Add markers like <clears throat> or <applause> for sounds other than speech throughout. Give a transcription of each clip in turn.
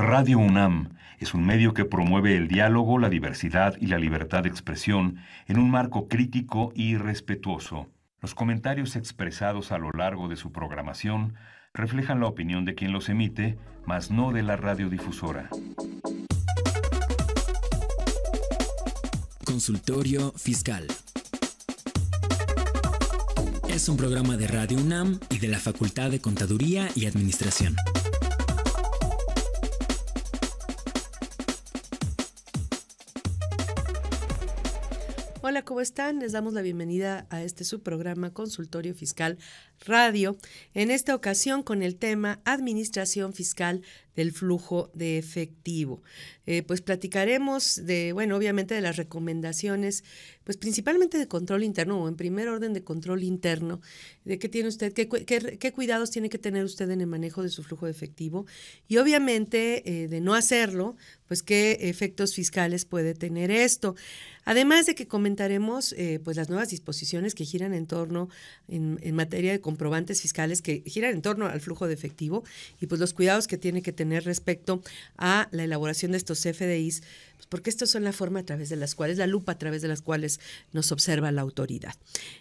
Radio UNAM es un medio que promueve el diálogo, la diversidad y la libertad de expresión en un marco crítico y respetuoso. Los comentarios expresados a lo largo de su programación reflejan la opinión de quien los emite, mas no de la radiodifusora. Consultorio Fiscal. Es un programa de Radio UNAM y de la Facultad de Contaduría y Administración. Hola, ¿cómo están? Les damos la bienvenida a este subprograma Consultorio Fiscal Radio. En esta ocasión con el tema Administración Fiscal del flujo de efectivo. Eh, pues platicaremos de, bueno, obviamente de las recomendaciones, pues principalmente de control interno o en primer orden de control interno, de qué tiene usted, qué, cuidados tiene que tener usted en el manejo de su flujo de efectivo y obviamente eh, de no hacerlo, pues qué efectos fiscales puede tener esto. Además de que comentaremos eh, pues las nuevas disposiciones que giran en torno en, en materia de comprobantes fiscales que giran en torno al flujo de efectivo y pues los cuidados que tiene que tener tener respecto a la elaboración de estos FDIs, pues, porque estos son la forma a través de las cuales, la lupa a través de las cuales nos observa la autoridad.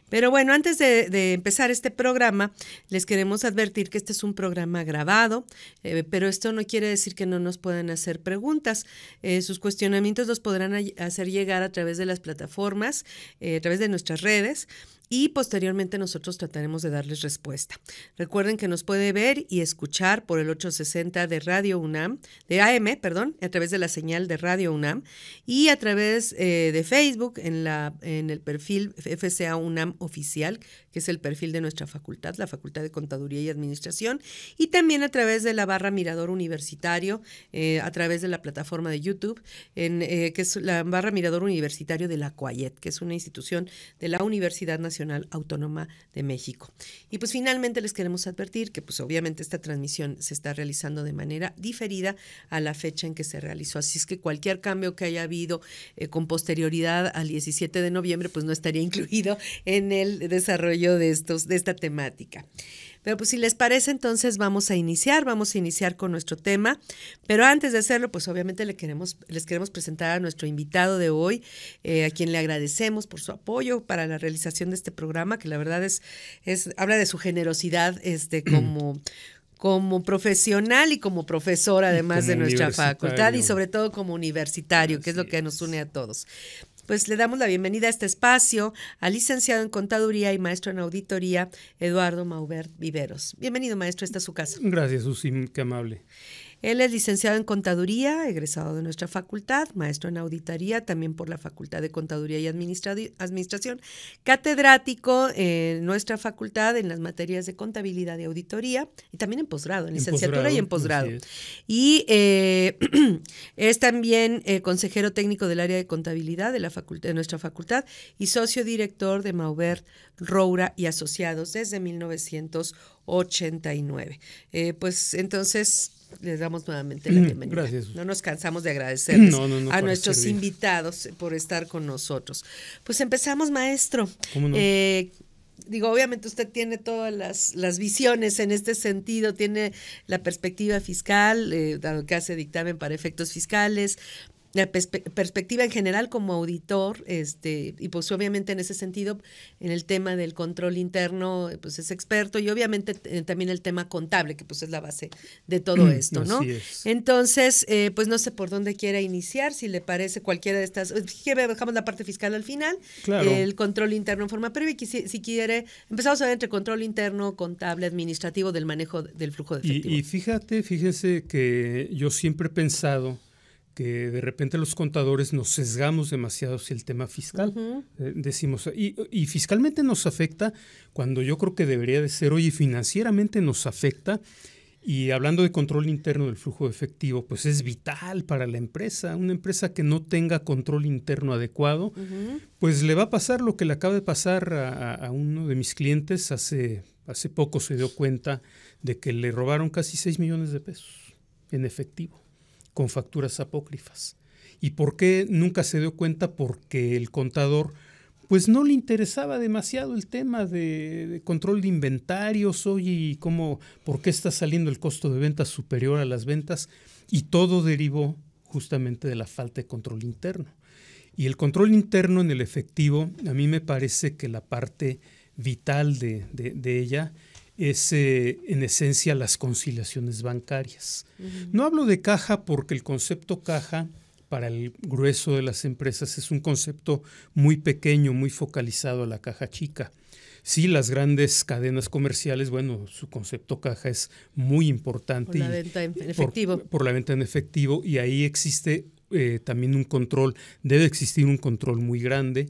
Pero bueno, antes de, empezar este programa, les queremos advertir que este es un programa grabado, eh, pero esto no quiere decir que no nos puedan hacer preguntas. Eh, sus cuestionamientos los podrán hacer llegar a través de las plataformas, eh, a través de nuestras redes y posteriormente nosotros trataremos de darles respuesta. Recuerden que nos puede ver y escuchar por el 860 de Radio UNAM, de AM, perdón, a través de la señal de Radio UNAM y a través eh, de Facebook en, la, en el perfil FCA UNAM oficial que es el perfil de nuestra facultad, la Facultad de Contaduría y Administración, y también a través de la barra Mirador Universitario, eh, a través de la plataforma de YouTube, eh, que es la barra Mirador Universitario de la CUAYET, que es una institución de la Universidad Nacional Autónoma de México. Y pues finalmente les queremos advertir que pues obviamente esta transmisión se está realizando de manera diferida a la fecha en que se realizó, así es que cualquier cambio que haya habido eh, con posterioridad al 17 de noviembre pues no estaría <laughs> incluido en el desarrollo de, estos, de esta temática. Pero pues si les parece, entonces vamos a iniciar, vamos a iniciar con nuestro tema. Pero antes de hacerlo, pues obviamente le queremos, les queremos presentar a nuestro invitado de hoy, eh, a quien le agradecemos por su apoyo para la realización de este programa, que la verdad es, es habla de su generosidad este, mm. como... como profesional y como profesor, además de nuestra facultad y sobre todo como universitario, que es lo que nos une a todos pues le damos la bienvenida a este espacio al licenciado en Contaduría y maestro en Auditoría, Eduardo Maubert Viveros. Bienvenido, maestro, esta es su casa. Gracias, Susi, qué amable. Él es licenciado en Contaduría, egresado de nuestra facultad, maestro en Auditoría, también por la Facultad de Contaduría y Administración, catedrático en nuestra facultad en las materias de contabilidad y auditoría, y también en posgrado, en, licenciatura y en posgrado. Y eh, <clears throat> es también eh, consejero técnico del área de contabilidad de, la facultad, de nuestra facultad y socio director de Maubert, Roura y Asociados desde 1989. Eh, pues entonces les damos nuevamente la mm, bienvenida. No nos cansamos de agradecerles a nuestros invitados por estar con nosotros. Pues empezamos, maestro. Eh, digo, obviamente usted tiene todas las, visiones en este sentido, tiene la perspectiva fiscal, eh, dado que hace dictamen para efectos fiscales, la perspectiva en general como auditor, este, y pues obviamente en ese sentido, en el tema del control interno, pues es experto, y obviamente eh, también el tema contable, que pues es la base de todo mm, esto, ¿no? Entonces, eh, pues no sé por dónde quiera iniciar, si le parece cualquiera de estas, eh, que dejamos la parte fiscal al final, claro. el control interno en forma previa, y si, quiere, empezamos a ver entre control interno, contable, administrativo, del manejo del flujo de efectivo. y, fíjate, fíjense que yo siempre he pensado, de repente los contadores nos sesgamos demasiado hacia el tema fiscal. Eh, decimos, y, fiscalmente nos afecta cuando yo creo que debería de ser, hoy y financieramente nos afecta. Y hablando de control interno del flujo de efectivo, pues es vital para la empresa. Una empresa que no tenga control interno adecuado, pues le va a pasar lo que le acaba de pasar a, uno de mis clientes. Hace, hace poco se dio cuenta de que le robaron casi 6 millones de pesos en efectivo con facturas apócrifas. ¿Y por qué nunca se dio cuenta? Porque el contador pues no le interesaba demasiado el tema de, control de inventarios, hoy y cómo, por qué está saliendo el costo de ventas superior a las ventas, y todo derivó justamente de la falta de control interno. Y el control interno en el efectivo, a mí me parece que la parte vital de ella es eh, en esencia las conciliaciones bancarias. No hablo de caja porque el concepto caja para el grueso de las empresas es un concepto muy pequeño, muy focalizado a la caja chica. Sí, las grandes cadenas comerciales, bueno, su concepto caja es muy importante. Por la venta en efectivo. Por, la venta en efectivo y ahí existe eh, también un control, debe existir un control muy grande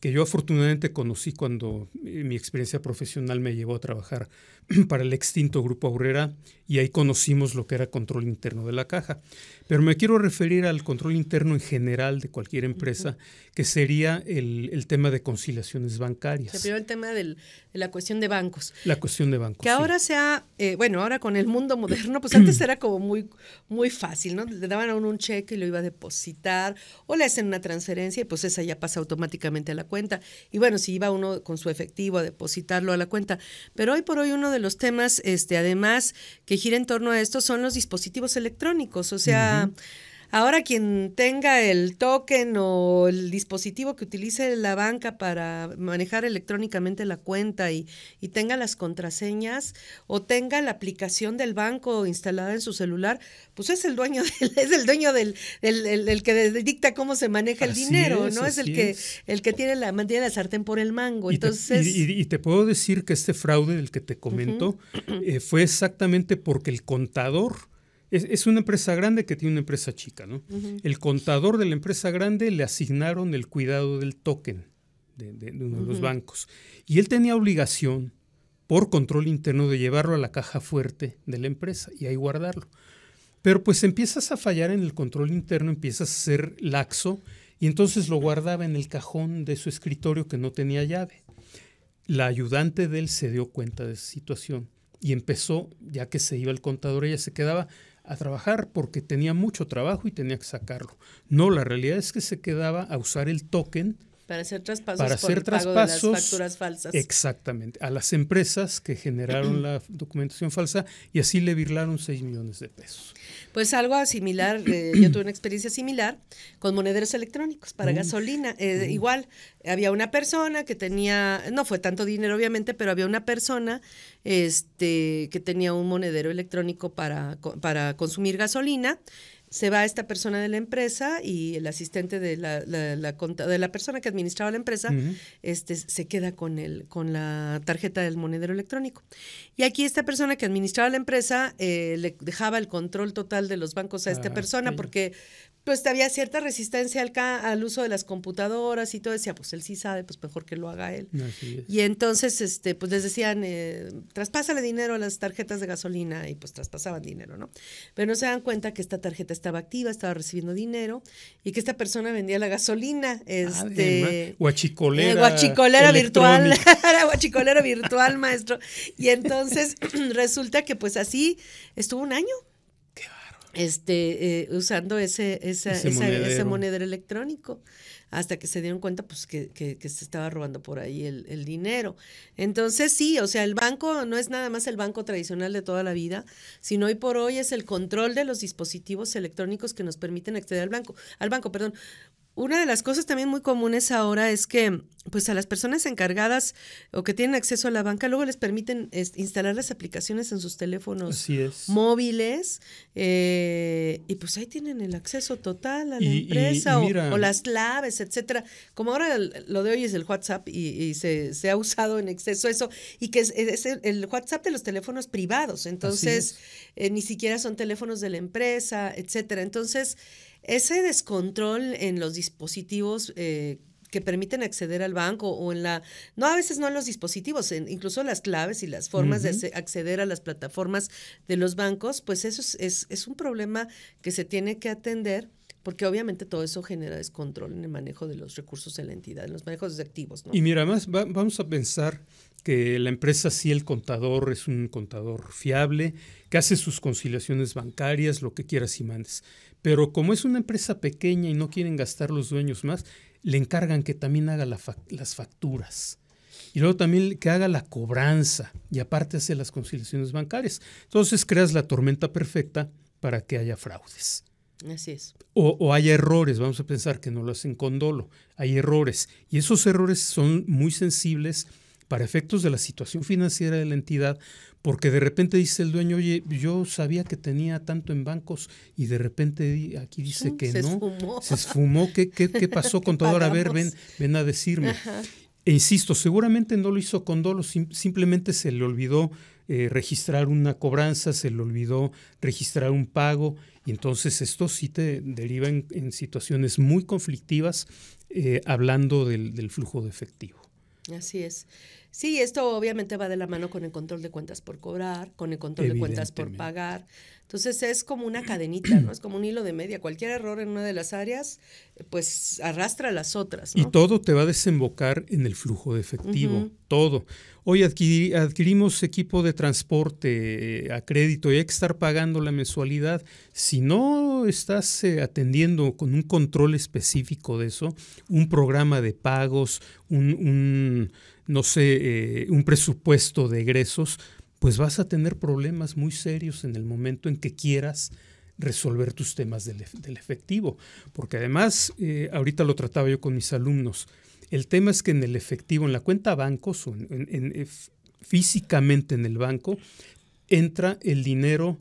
que yo afortunadamente conocí cuando eh, mi experiencia profesional me llevó a trabajar <clears throat> para el extinto Grupo Aurrera y ahí conocimos lo que era control interno de la caja. Pero me quiero referir al control interno en general de cualquier empresa, que sería el, tema de conciliaciones bancarias. el tema de la cuestión de bancos. La cuestión de bancos. Que ahora sea, eh, bueno, ahora con el mundo moderno, pues antes era como muy, muy fácil, ¿no? Le daban a uno un cheque y lo iba a depositar, o le hacen una transferencia y pues esa ya pasa automáticamente a la cuenta. Y bueno, si iba uno con su efectivo a depositarlo a la cuenta. Pero hoy por hoy uno de los temas, este, además, que gira en torno a esto son los dispositivos electrónicos, o sea ahora quien tenga el token o el dispositivo que utilice la banca para manejar electrónicamente la cuenta y, tenga las contraseñas o tenga la aplicación del banco instalada en su celular, pues es el dueño, <laughs> del, es el dueño del, que dicta cómo se maneja el dinero, es, ¿no? Es el que el que tiene la mantiene la sartén por el mango. Y Entonces te, y, te puedo decir que este fraude del que te comento eh, fue exactamente porque el contador es, una empresa grande que tiene una empresa chica, ¿no? El contador de la empresa grande le asignaron el cuidado del token de, uno de los bancos. Y él tenía obligación, por control interno, de llevarlo a la caja fuerte de la empresa y ahí guardarlo. Pero pues empiezas a fallar en el control interno, empiezas a ser laxo y entonces lo guardaba en el cajón de su escritorio que no tenía llave. La ayudante de él se dio cuenta de esa situación y empezó, ya que se iba el contador, ella se quedaba a trabajar porque tenía mucho trabajo y tenía que sacarlo. No, la realidad es que se quedaba a usar el token para hacer traspasos. Para hacer por traspasos. Pago de las facturas falsas. Exactamente. A las empresas que generaron la documentación falsa y así le virlaron 6 millones de pesos. Pues algo similar, eh, yo tuve una experiencia similar con monederos electrónicos para mm. gasolina. Eh, mm. Igual, había una persona que tenía, no fue tanto dinero obviamente, pero había una persona este, que tenía un monedero electrónico para, para consumir gasolina se va esta persona de la empresa y el asistente de la, de la persona que administraba la empresa este, se queda con, el, con la tarjeta del monedero electrónico. Y aquí esta persona que administraba la empresa eh, le dejaba el control total de los bancos a esta ah, persona porque pues había cierta resistencia al, uso de las computadoras y todo. Decía, pues él sí sabe, pues mejor que lo haga él. Y entonces, este, pues les decían, eh, traspásale dinero a las tarjetas de gasolina y pues traspasaban dinero, ¿no? Pero no se dan cuenta que esta tarjeta estaba activa, estaba recibiendo dinero y que esta persona vendía la gasolina. Ah, este, Huachicolera guachicolera. Eh, guachicolera virtual. <laughs> guachicolera virtual, maestro. Y entonces <clears throat> resulta que pues así estuvo un año este, eh, usando ese, esa, ese, ese, monedero. electrónico, hasta que se dieron cuenta pues, que, que, que se estaba robando por ahí el, el, dinero. Entonces, sí, o sea, el banco no es nada más el banco tradicional de toda la vida, sino hoy por hoy es el control de los dispositivos electrónicos que nos permiten acceder al banco, al banco, perdón. Una de las cosas también muy comunes ahora es que pues a las personas encargadas o que tienen acceso a la banca luego les permiten instalar las aplicaciones en sus teléfonos móviles eh, y pues ahí tienen el acceso total a la empresa o, las claves, etcétera. Como ahora lo de hoy es el WhatsApp y, se, ha usado en exceso eso, y que es, el, WhatsApp de los teléfonos privados, entonces eh, ni siquiera son teléfonos de la empresa, etcétera. Entonces, ese descontrol en los dispositivos eh, que permiten acceder al banco o en la, no a veces no en los dispositivos, incluso las claves y las formas de acceder a las plataformas de los bancos, pues eso es, un problema que se tiene que atender porque obviamente todo eso genera descontrol en el manejo de los recursos de la entidad, en los manejos de activos. Y mira, además vamos a pensar que la empresa sí, el contador es un contador fiable, que hace sus conciliaciones bancarias, lo que quieras y mandes. Pero como es una empresa pequeña y no quieren gastar los dueños más, le encargan que también haga las facturas. Y luego también que haga la cobranza y aparte hace las conciliaciones bancarias. Entonces creas la tormenta perfecta para que haya fraudes. Así es. O, haya errores, vamos a pensar que no lo hacen con dolo, hay errores. Y esos errores son muy sensibles para efectos de la situación financiera de la entidad, porque de repente dice el dueño, oye, yo sabía que tenía tanto en bancos y de repente aquí dice <laughs> que no. Se esfumó. ¿Qué, qué, pasó, <laughs> contador? A ver, ven, ven a decirme. E insisto, seguramente no lo hizo con dolo, simplemente se le olvidó eh, registrar una cobranza, se le olvidó registrar un pago. Y entonces esto sí te deriva en, situaciones muy conflictivas eh, hablando del, del, flujo de efectivo. Así es. Sí, esto obviamente va de la mano con el control de cuentas por cobrar, con el control de cuentas por pagar. Entonces es como una cadenita, ¿no? Es como un hilo de media. Cualquier error en una de las áreas, pues arrastra a las otras. Y todo te va a desembocar en el flujo de efectivo, todo. Hoy adquirimos equipo de transporte eh, a crédito y hay que estar pagando la mensualidad. Si no estás eh, atendiendo con un control específico de eso, un programa de pagos, un no sé, eh, un presupuesto de egresos, pues vas a tener problemas muy serios en el momento en que quieras resolver tus temas del, efectivo. Porque además, eh, ahorita lo trataba yo con mis alumnos, el tema es que en el efectivo, en la cuenta bancos eh, físicamente en el banco, entra el dinero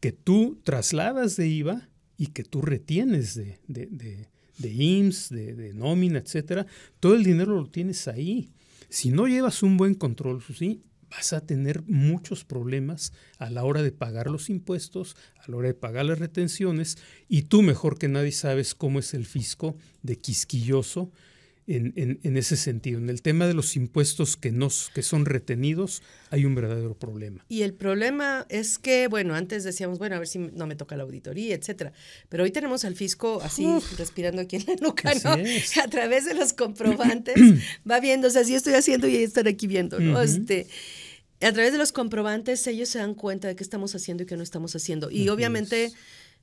que tú trasladas de IVA y que tú retienes de, de, de, IMSS, de, de nómina, etcétera. Todo el dinero lo tienes ahí. Si no llevas un buen control, sí, vas a tener muchos problemas a la hora de pagar los impuestos, a la hora de pagar las retenciones, y tú mejor que nadie sabes cómo es el fisco de quisquilloso en, ese sentido. En el tema de los impuestos que, nos, que son retenidos, hay un verdadero problema. Y el problema es que, bueno, antes decíamos, bueno, a ver si no me toca la auditoría, etcétera. Pero hoy tenemos al fisco así, respirando aquí en la nuca, ¿no? <laughs> A través de los comprobantes, <clears throat> va viendo, o sea, sí estoy haciendo y están aquí viendo, ¿no? este, a través de los comprobantes, ellos se dan cuenta de qué estamos haciendo y qué no estamos haciendo. Y obviamente,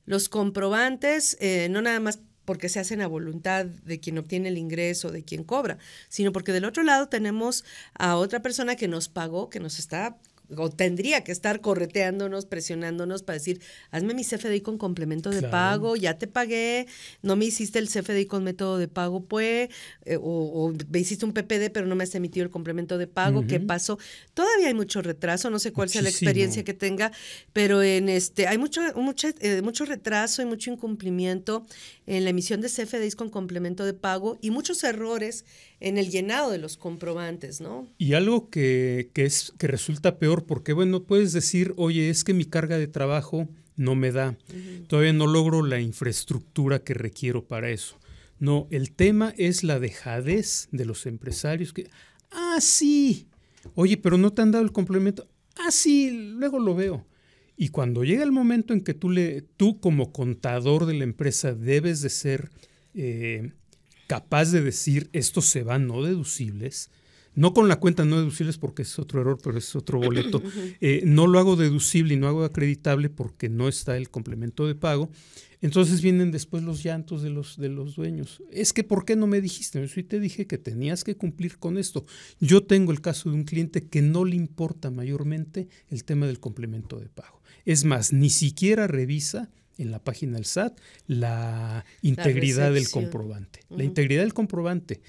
los comprobantes, eh, no nada más porque se hacen a voluntad de quien obtiene el ingreso, de quien cobra, sino porque del otro lado tenemos a otra persona que nos pagó, que nos está o tendría que estar correteándonos, presionándonos para decir, hazme mi CFDI con complemento de pago, ya te pagué, no me hiciste el CFDI con método de pago, pues, eh, o, me hiciste un PPD, pero no me has emitido el complemento de pago, ¿qué pasó? Todavía hay mucho retraso, no sé cuál sea la experiencia que tenga, pero en este hay mucho, mucho, eh, mucho retraso y mucho incumplimiento en la emisión de CFDIs con complemento de pago y muchos errores en el llenado de los comprobantes, ¿no? Y algo que, es, que resulta peor, porque bueno, puedes decir, oye, es que mi carga de trabajo no me da, todavía no logro la infraestructura que requiero para eso. No, el tema es la dejadez de los empresarios que, ah, sí, oye, pero no te han dado el complemento, ah, sí, luego lo veo. Y cuando llega el momento en que tú, le, tú como contador de la empresa debes de ser... Eh, capaz de decir esto se van no deducibles, no con la cuenta no deducibles porque es otro error, pero es otro boleto, <clears throat> eh, no lo hago deducible y no hago acreditable porque no está el complemento de pago. Entonces vienen después los llantos de los, de los dueños. Es que, ¿por qué no me dijiste? Y te dije que tenías que cumplir con esto. Yo tengo el caso de un cliente que no le importa mayormente el tema del complemento de pago. Es más, ni siquiera revisa en la página del SAT la integridad del comprobante. La integridad del comprobante,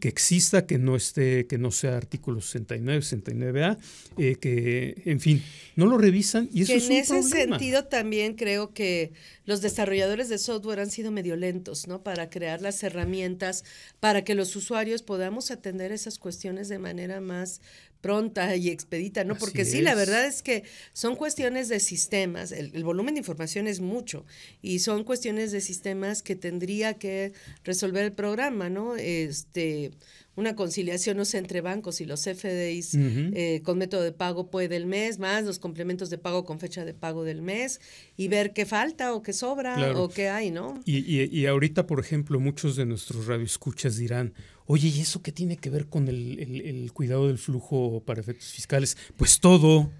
que exista, que no esté, que no sea artículo 69, 69A, eh, que, en fin, no lo revisan y eso es un En ese sentido también creo que los desarrolladores de software han sido medio lentos, ¿no? Para crear las herramientas, para que los usuarios podamos atender esas cuestiones de manera más pronta y expedita, ¿no? Porque sí, la verdad es que son cuestiones de sistemas, el, volumen de información es mucho y son cuestiones de sistemas que tendría que resolver el programa, ¿no? Este, una conciliación, no sé, entre bancos y los FDIs eh, con método de pago puede del mes, más los complementos de pago con fecha de pago del mes y ver qué falta o qué sobra o qué hay, ¿no? Y, y ahorita, por ejemplo, muchos de nuestros radioescuchas dirán, Oye, ¿y eso qué tiene que ver con el, cuidado del flujo para efectos fiscales? Pues todo.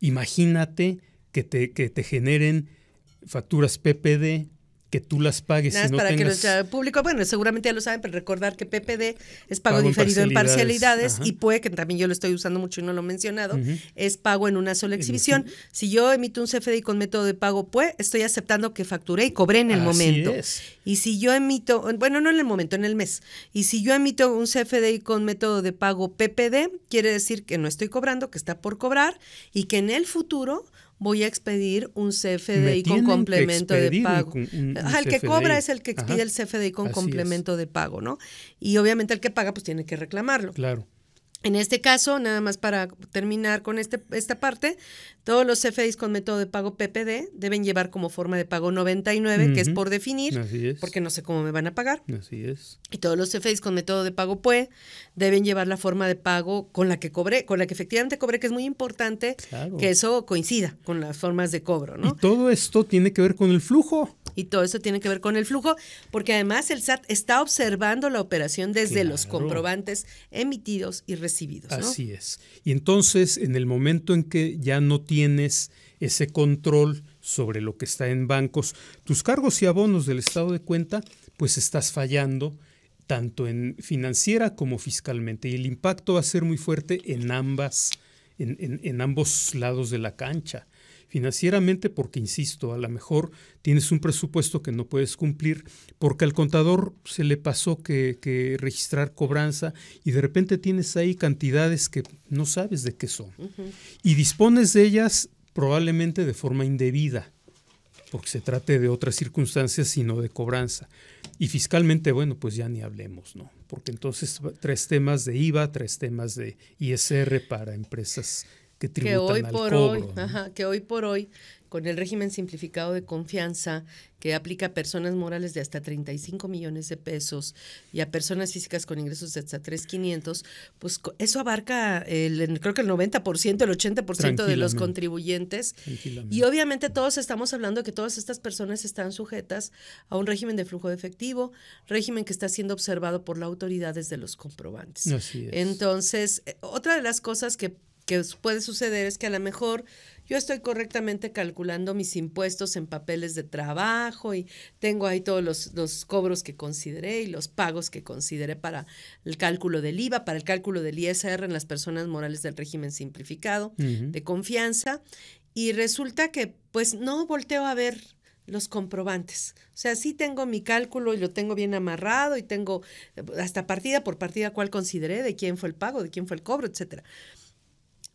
Imagínate que te generen facturas PPD que tú las pagues. no para que los público, bueno, seguramente ya lo saben, pero recordar que PPD es pago, diferido en parcialidades, y PUE, que también yo lo estoy usando mucho y no lo he mencionado, es pago en una sola exhibición. Si yo emito un CFDI con método de pago PUE, estoy aceptando que facturé y cobré en el momento. Y si yo emito, bueno, no en el momento, en el mes. Y si yo emito un CFDI con método de pago PPD, quiere decir que no estoy cobrando, que está por cobrar y que en el futuro voy a expedir un CFDI con complemento de pago. Un, el que cobra es el que expide el CFDI con complemento de pago, ¿no? Y obviamente el que paga pues tiene que reclamarlo. Claro. En este caso, nada más para terminar con este, esta parte, todos los CFDs con método de pago PPD deben llevar como forma de pago 99, que es por definir, porque no sé cómo me van a pagar. Así es. Y todos los CFDs con método de pago PUE deben llevar la forma de pago con la que cobré, con la que efectivamente cobré, que es muy importante que eso coincida con las formas de cobro. ¿no? Y todo esto tiene que ver con el flujo. Y todo eso tiene que ver con el flujo, porque además el SAT está observando la operación desde los comprobantes emitidos y recibidos. Así es. Y entonces, en el momento en que ya no tienes ese control sobre lo que está en bancos, tus cargos y abonos del estado de cuenta, pues estás fallando tanto en financiera como fiscalmente. Y el impacto va a ser muy fuerte en ambas, en ambos lados de la cancha financieramente porque, insisto, a lo mejor tienes un presupuesto que no puedes cumplir, porque al contador se le pasó que, registrar cobranza y de repente tienes ahí cantidades que no sabes de qué son. Y dispones de ellas probablemente de forma indebida porque se trate de otras circunstancias sino de cobranza. Y fiscalmente, bueno, pues ya ni hablemos, ¿no? Porque entonces tres temas de IVA, tres temas de ISR para empresas que hoy por hoy, que hoy por hoy con el régimen simplificado de confianza que aplica a personas morales de hasta 35 millones de pesos y a personas físicas con ingresos de hasta 3.500, pues eso abarca el, creo que el 90%, el 80% de los contribuyentes. Y obviamente todos estamos hablando de que todas estas personas están sujetas a un régimen de flujo de efectivo, régimen que está siendo observado por las autoridades de los comprobantes. Entonces, eh, otra de las cosas que que puede suceder es que a lo mejor yo estoy correctamente calculando mis impuestos en papeles de trabajo y tengo ahí todos los, los, cobros que consideré y los pagos que consideré para el cálculo del IVA, para el cálculo del ISR en las personas morales del régimen simplificado de confianza. Y resulta que pues no volteo a ver los comprobantes. O sea, sí tengo mi cálculo y lo tengo bien amarrado y tengo eh, hasta partida por partida cuál consideré, de quién fue el pago, de quién fue el cobro, etcétera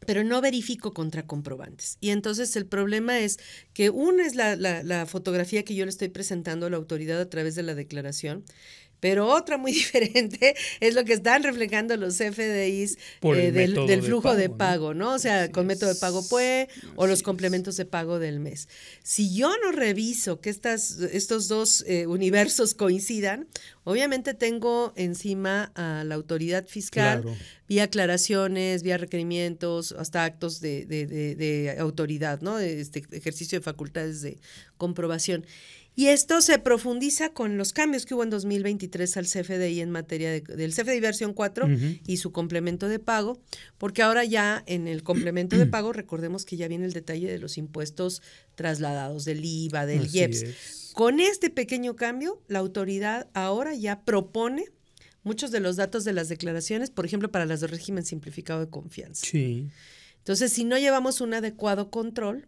pero no verifico contra comprobantes. Y entonces el problema es que una es la, la, fotografía que yo le estoy presentando a la autoridad a través de la declaración pero otra muy <laughs> diferente es lo que están reflejando los FDIs eh, del, flujo de pago, ¿no? O sea, con método de pago PUE o los complementos de pago del mes. Si yo no reviso que estas, estos dos eh, universos coincidan, obviamente tengo encima a la autoridad fiscal vía aclaraciones, vía requerimientos, hasta actos de, de autoridad, ¿no? Este ejercicio de facultades de comprobación. Y esto se profundiza con los cambios que hubo en 2023 al CFDI en materia del CFDI versión 4 y su complemento de pago, porque ahora ya en el complemento de <clears throat> pago recordemos que ya viene el detalle de los impuestos trasladados del IVA, del IEPS. Con este pequeño cambio, la autoridad ahora ya propone muchos de los datos de las declaraciones, por ejemplo, para las de régimen simplificado de confianza. Sí. Entonces, si no llevamos un adecuado control,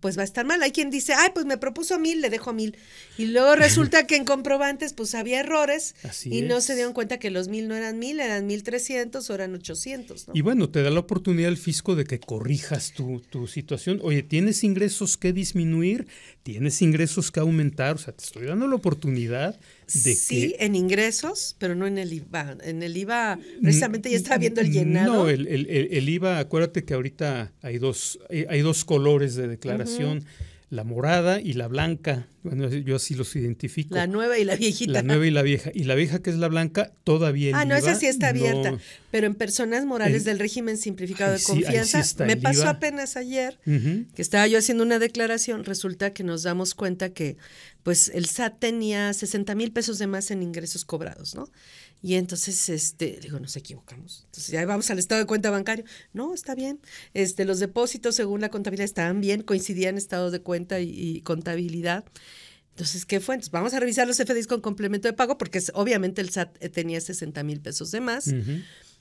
pues va a estar mal. Hay quien dice, ay, pues me propuso mil, le dejo mil. Y luego resulta que en comprobantes, pues había errores y no se dieron cuenta que los mil no eran mil, eran mil trescientos o eran ochocientos. Y bueno, te da la oportunidad el fisco de que corrijas tu, tu, situación. Oye, tienes ingresos que disminuir, tienes ingresos que aumentar, o sea, te estoy dando la oportunidad sí, en ingresos, pero no en el IVA. En el IVA, mm, precisamente ya está viendo el mm, llenado. No, el, IVA, acuérdate que ahorita hay dos, eh, hay dos colores de declaración la morada y la blanca. Bueno, yo así los identifico. La nueva y la viejita. La nueva y la vieja. Y la vieja que es la blanca todavía. Ah, no, esa sí está abierta. Pero en personas morales del régimen simplificado de confianza, me pasó apenas ayer que estaba yo haciendo una declaración, resulta que nos damos cuenta que pues el SAT tenía 60 mil pesos de más en ingresos cobrados, ¿no? Y entonces, este, digo, nos equivocamos. Entonces, ya vamos al estado de cuenta bancario. No, está bien. Este, los depósitos, según la contabilidad, estaban bien, coincidían estado de cuenta y, contabilidad. Entonces, ¿qué fue? Entonces, vamos a revisar los FDIs con complemento de pago, porque obviamente el SAT tenía 60 mil pesos de más.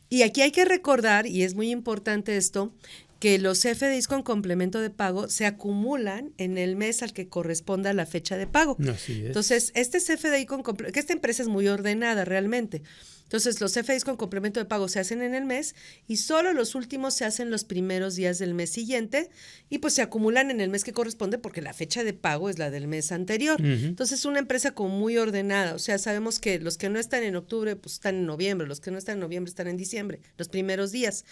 Y aquí hay que recordar, y es muy importante esto, que los CFDIs con complemento de pago se acumulan en el mes al que corresponda la fecha de pago. es. Entonces, este CFDI con que esta empresa es muy ordenada realmente. Entonces, los CFDIs con complemento de pago se hacen en el mes y solo los últimos se hacen los primeros días del mes siguiente y pues se acumulan en el mes que corresponde porque la fecha de pago es la del mes anterior. Entonces, es una empresa como muy ordenada. O sea, sabemos que los que no están en octubre, pues están en noviembre, los que no están en noviembre están en diciembre, los primeros días.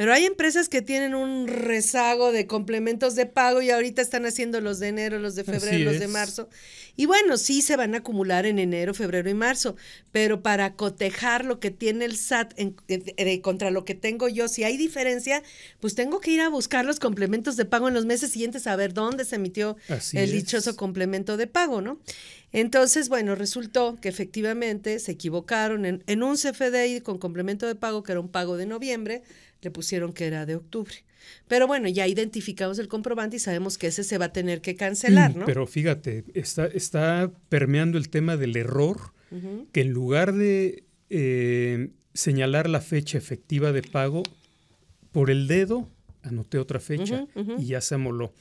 Pero hay empresas que tienen un rezago de complementos de pago y ahorita están haciendo los de enero, los de febrero, los de marzo. Y bueno, sí se van a acumular en enero, febrero y marzo, pero para cotejar lo que tiene el SAT eh, contra lo que tengo yo, si hay diferencia, pues tengo que ir a buscar los complementos de pago en los meses siguientes a ver dónde se emitió el dichoso complemento de pago, ¿no? Entonces, bueno, resultó que efectivamente se equivocaron en, en un CFDI con complemento de pago, que era un pago de noviembre, le pusieron que era de octubre. Pero bueno, ya identificamos el comprobante y sabemos que ese se va a tener que cancelar, mm, ¿no? Pero fíjate, está, está permeando el tema del error, que en lugar de eh, señalar la fecha efectiva de pago, por el dedo anoté otra fecha y ya se amoló.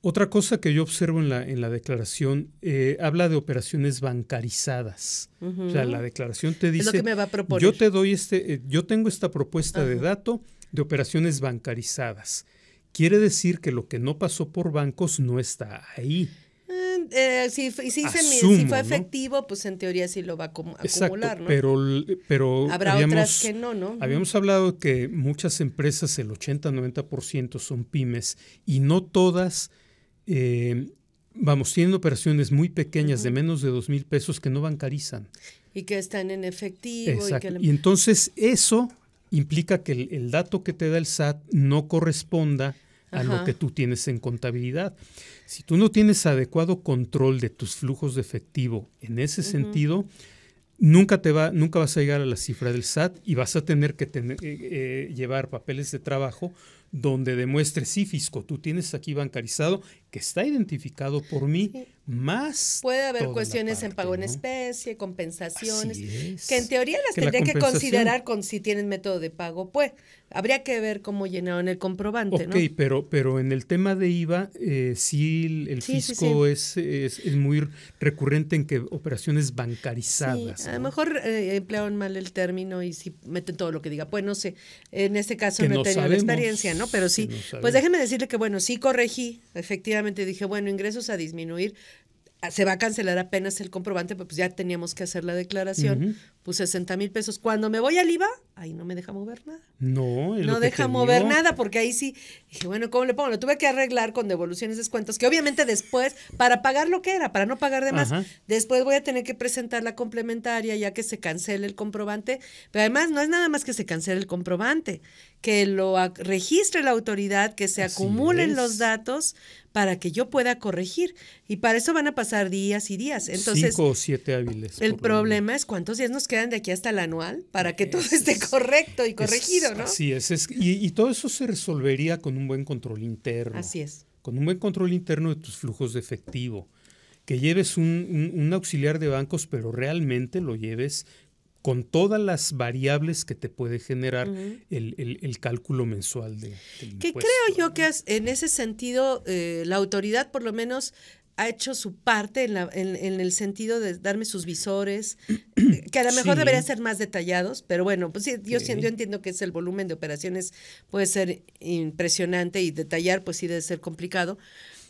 Otra cosa que yo observo en la, en la declaración, eh, habla de operaciones bancarizadas. O sea, la declaración te dice, yo te doy este, eh, yo tengo esta propuesta de dato, de operaciones bancarizadas. Quiere decir que lo que no pasó por bancos no está ahí. Mm, eh, si, se, fue efectivo, pues en teoría sí lo va a acumular, Exacto, Pero, pero habrá otras que no, ¿no? Habíamos hablado que muchas empresas, el 80-90% son pymes y no todas, eh, vamos, tienen operaciones muy pequeñas de menos de 2 mil pesos que no bancarizan. Y que están en efectivo. y entonces eso implica que el, dato que te da el SAT no corresponda a lo que tú tienes en contabilidad. Si tú no tienes adecuado control de tus flujos de efectivo en ese sentido, nunca te va, nunca vas a llegar a la cifra del SAT y vas a tener que tener, eh, eh, llevar papeles de trabajo donde demuestre, sí, Fisco, tú tienes aquí bancarizado que está identificado por mí, más... Puede haber cuestiones en pago en especie, compensaciones, que en teoría las tendría que considerar con si tienen método de pago, pues habría que ver cómo llenaron el comprobante. ¿no? pero, pero en el tema de IVA, eh, sí, el, Fisco es, es, muy recurrente en que operaciones bancarizadas. a lo mejor eh, emplearon mal el término y si meten todo lo que diga, pues no sé, en este caso no, tengo la experiencia, ¿no? Pero sí, pues déjeme decirle que, bueno, sí corregí, efectivamente dije, bueno, ingresos a disminuir, se va a cancelar apenas el comprobante, pues ya teníamos que hacer la declaración. Pues 60 mil pesos. Cuando me voy al IVA, ahí no me deja mover nada. No, no deja mover nada, porque ahí sí, dije, bueno, ¿cómo le pongo? Lo tuve que arreglar con devoluciones, descuentos, que obviamente después, para pagar lo que era, para no pagar de más, después voy a tener que presentar la complementaria ya que se cancele el comprobante. Pero además, no es nada más que se cancele el comprobante, que lo registre la autoridad, que se acumulen los datos para que yo pueda corregir. Y para eso van a pasar días y días. Cinco o siete hábiles. El problema es cuántos días nos quedan de aquí hasta el anual para que todo esté correcto y corregido, ¿no? es. Y, todo eso se resolvería con un buen control interno. Así es. Con un buen control interno de tus flujos de efectivo. Que lleves un auxiliar de bancos, pero realmente lo lleves con todas las variables que te puede generar el, cálculo mensual de, Que creo yo que en ese sentido eh, la autoridad por lo menos ha hecho su parte en, el sentido de darme sus visores, <clears throat> que a lo mejor debería ser más detallados, pero bueno, pues yo, sí. yo entiendo que es el volumen de operaciones puede ser impresionante y detallar pues sí debe ser complicado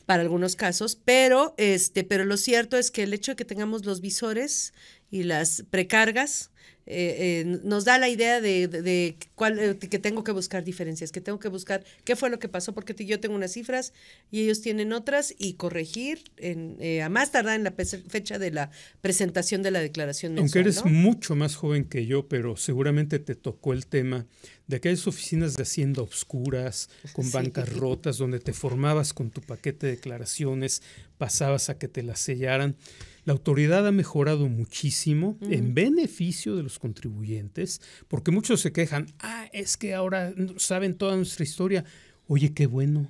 para algunos casos, pero este pero lo cierto es que el hecho de que tengamos los visores y las precargas eh, eh, nos da la idea de, cuál, eh, que tengo que buscar diferencias, que tengo que buscar qué fue lo que pasó, porque yo tengo unas cifras y ellos tienen otras, y corregir en, a más tardar en la fecha de la presentación de la declaración. Mensual, Aunque eres mucho más joven que yo, pero seguramente te tocó el tema de aquellas oficinas de hacienda obscuras, con <laughs> bancas rotas, donde te formabas con tu paquete de declaraciones, pasabas a que te las sellaran. La autoridad ha mejorado muchísimo en beneficio de los contribuyentes, porque muchos se quejan, ah, es que ahora saben toda nuestra historia. Oye, qué bueno,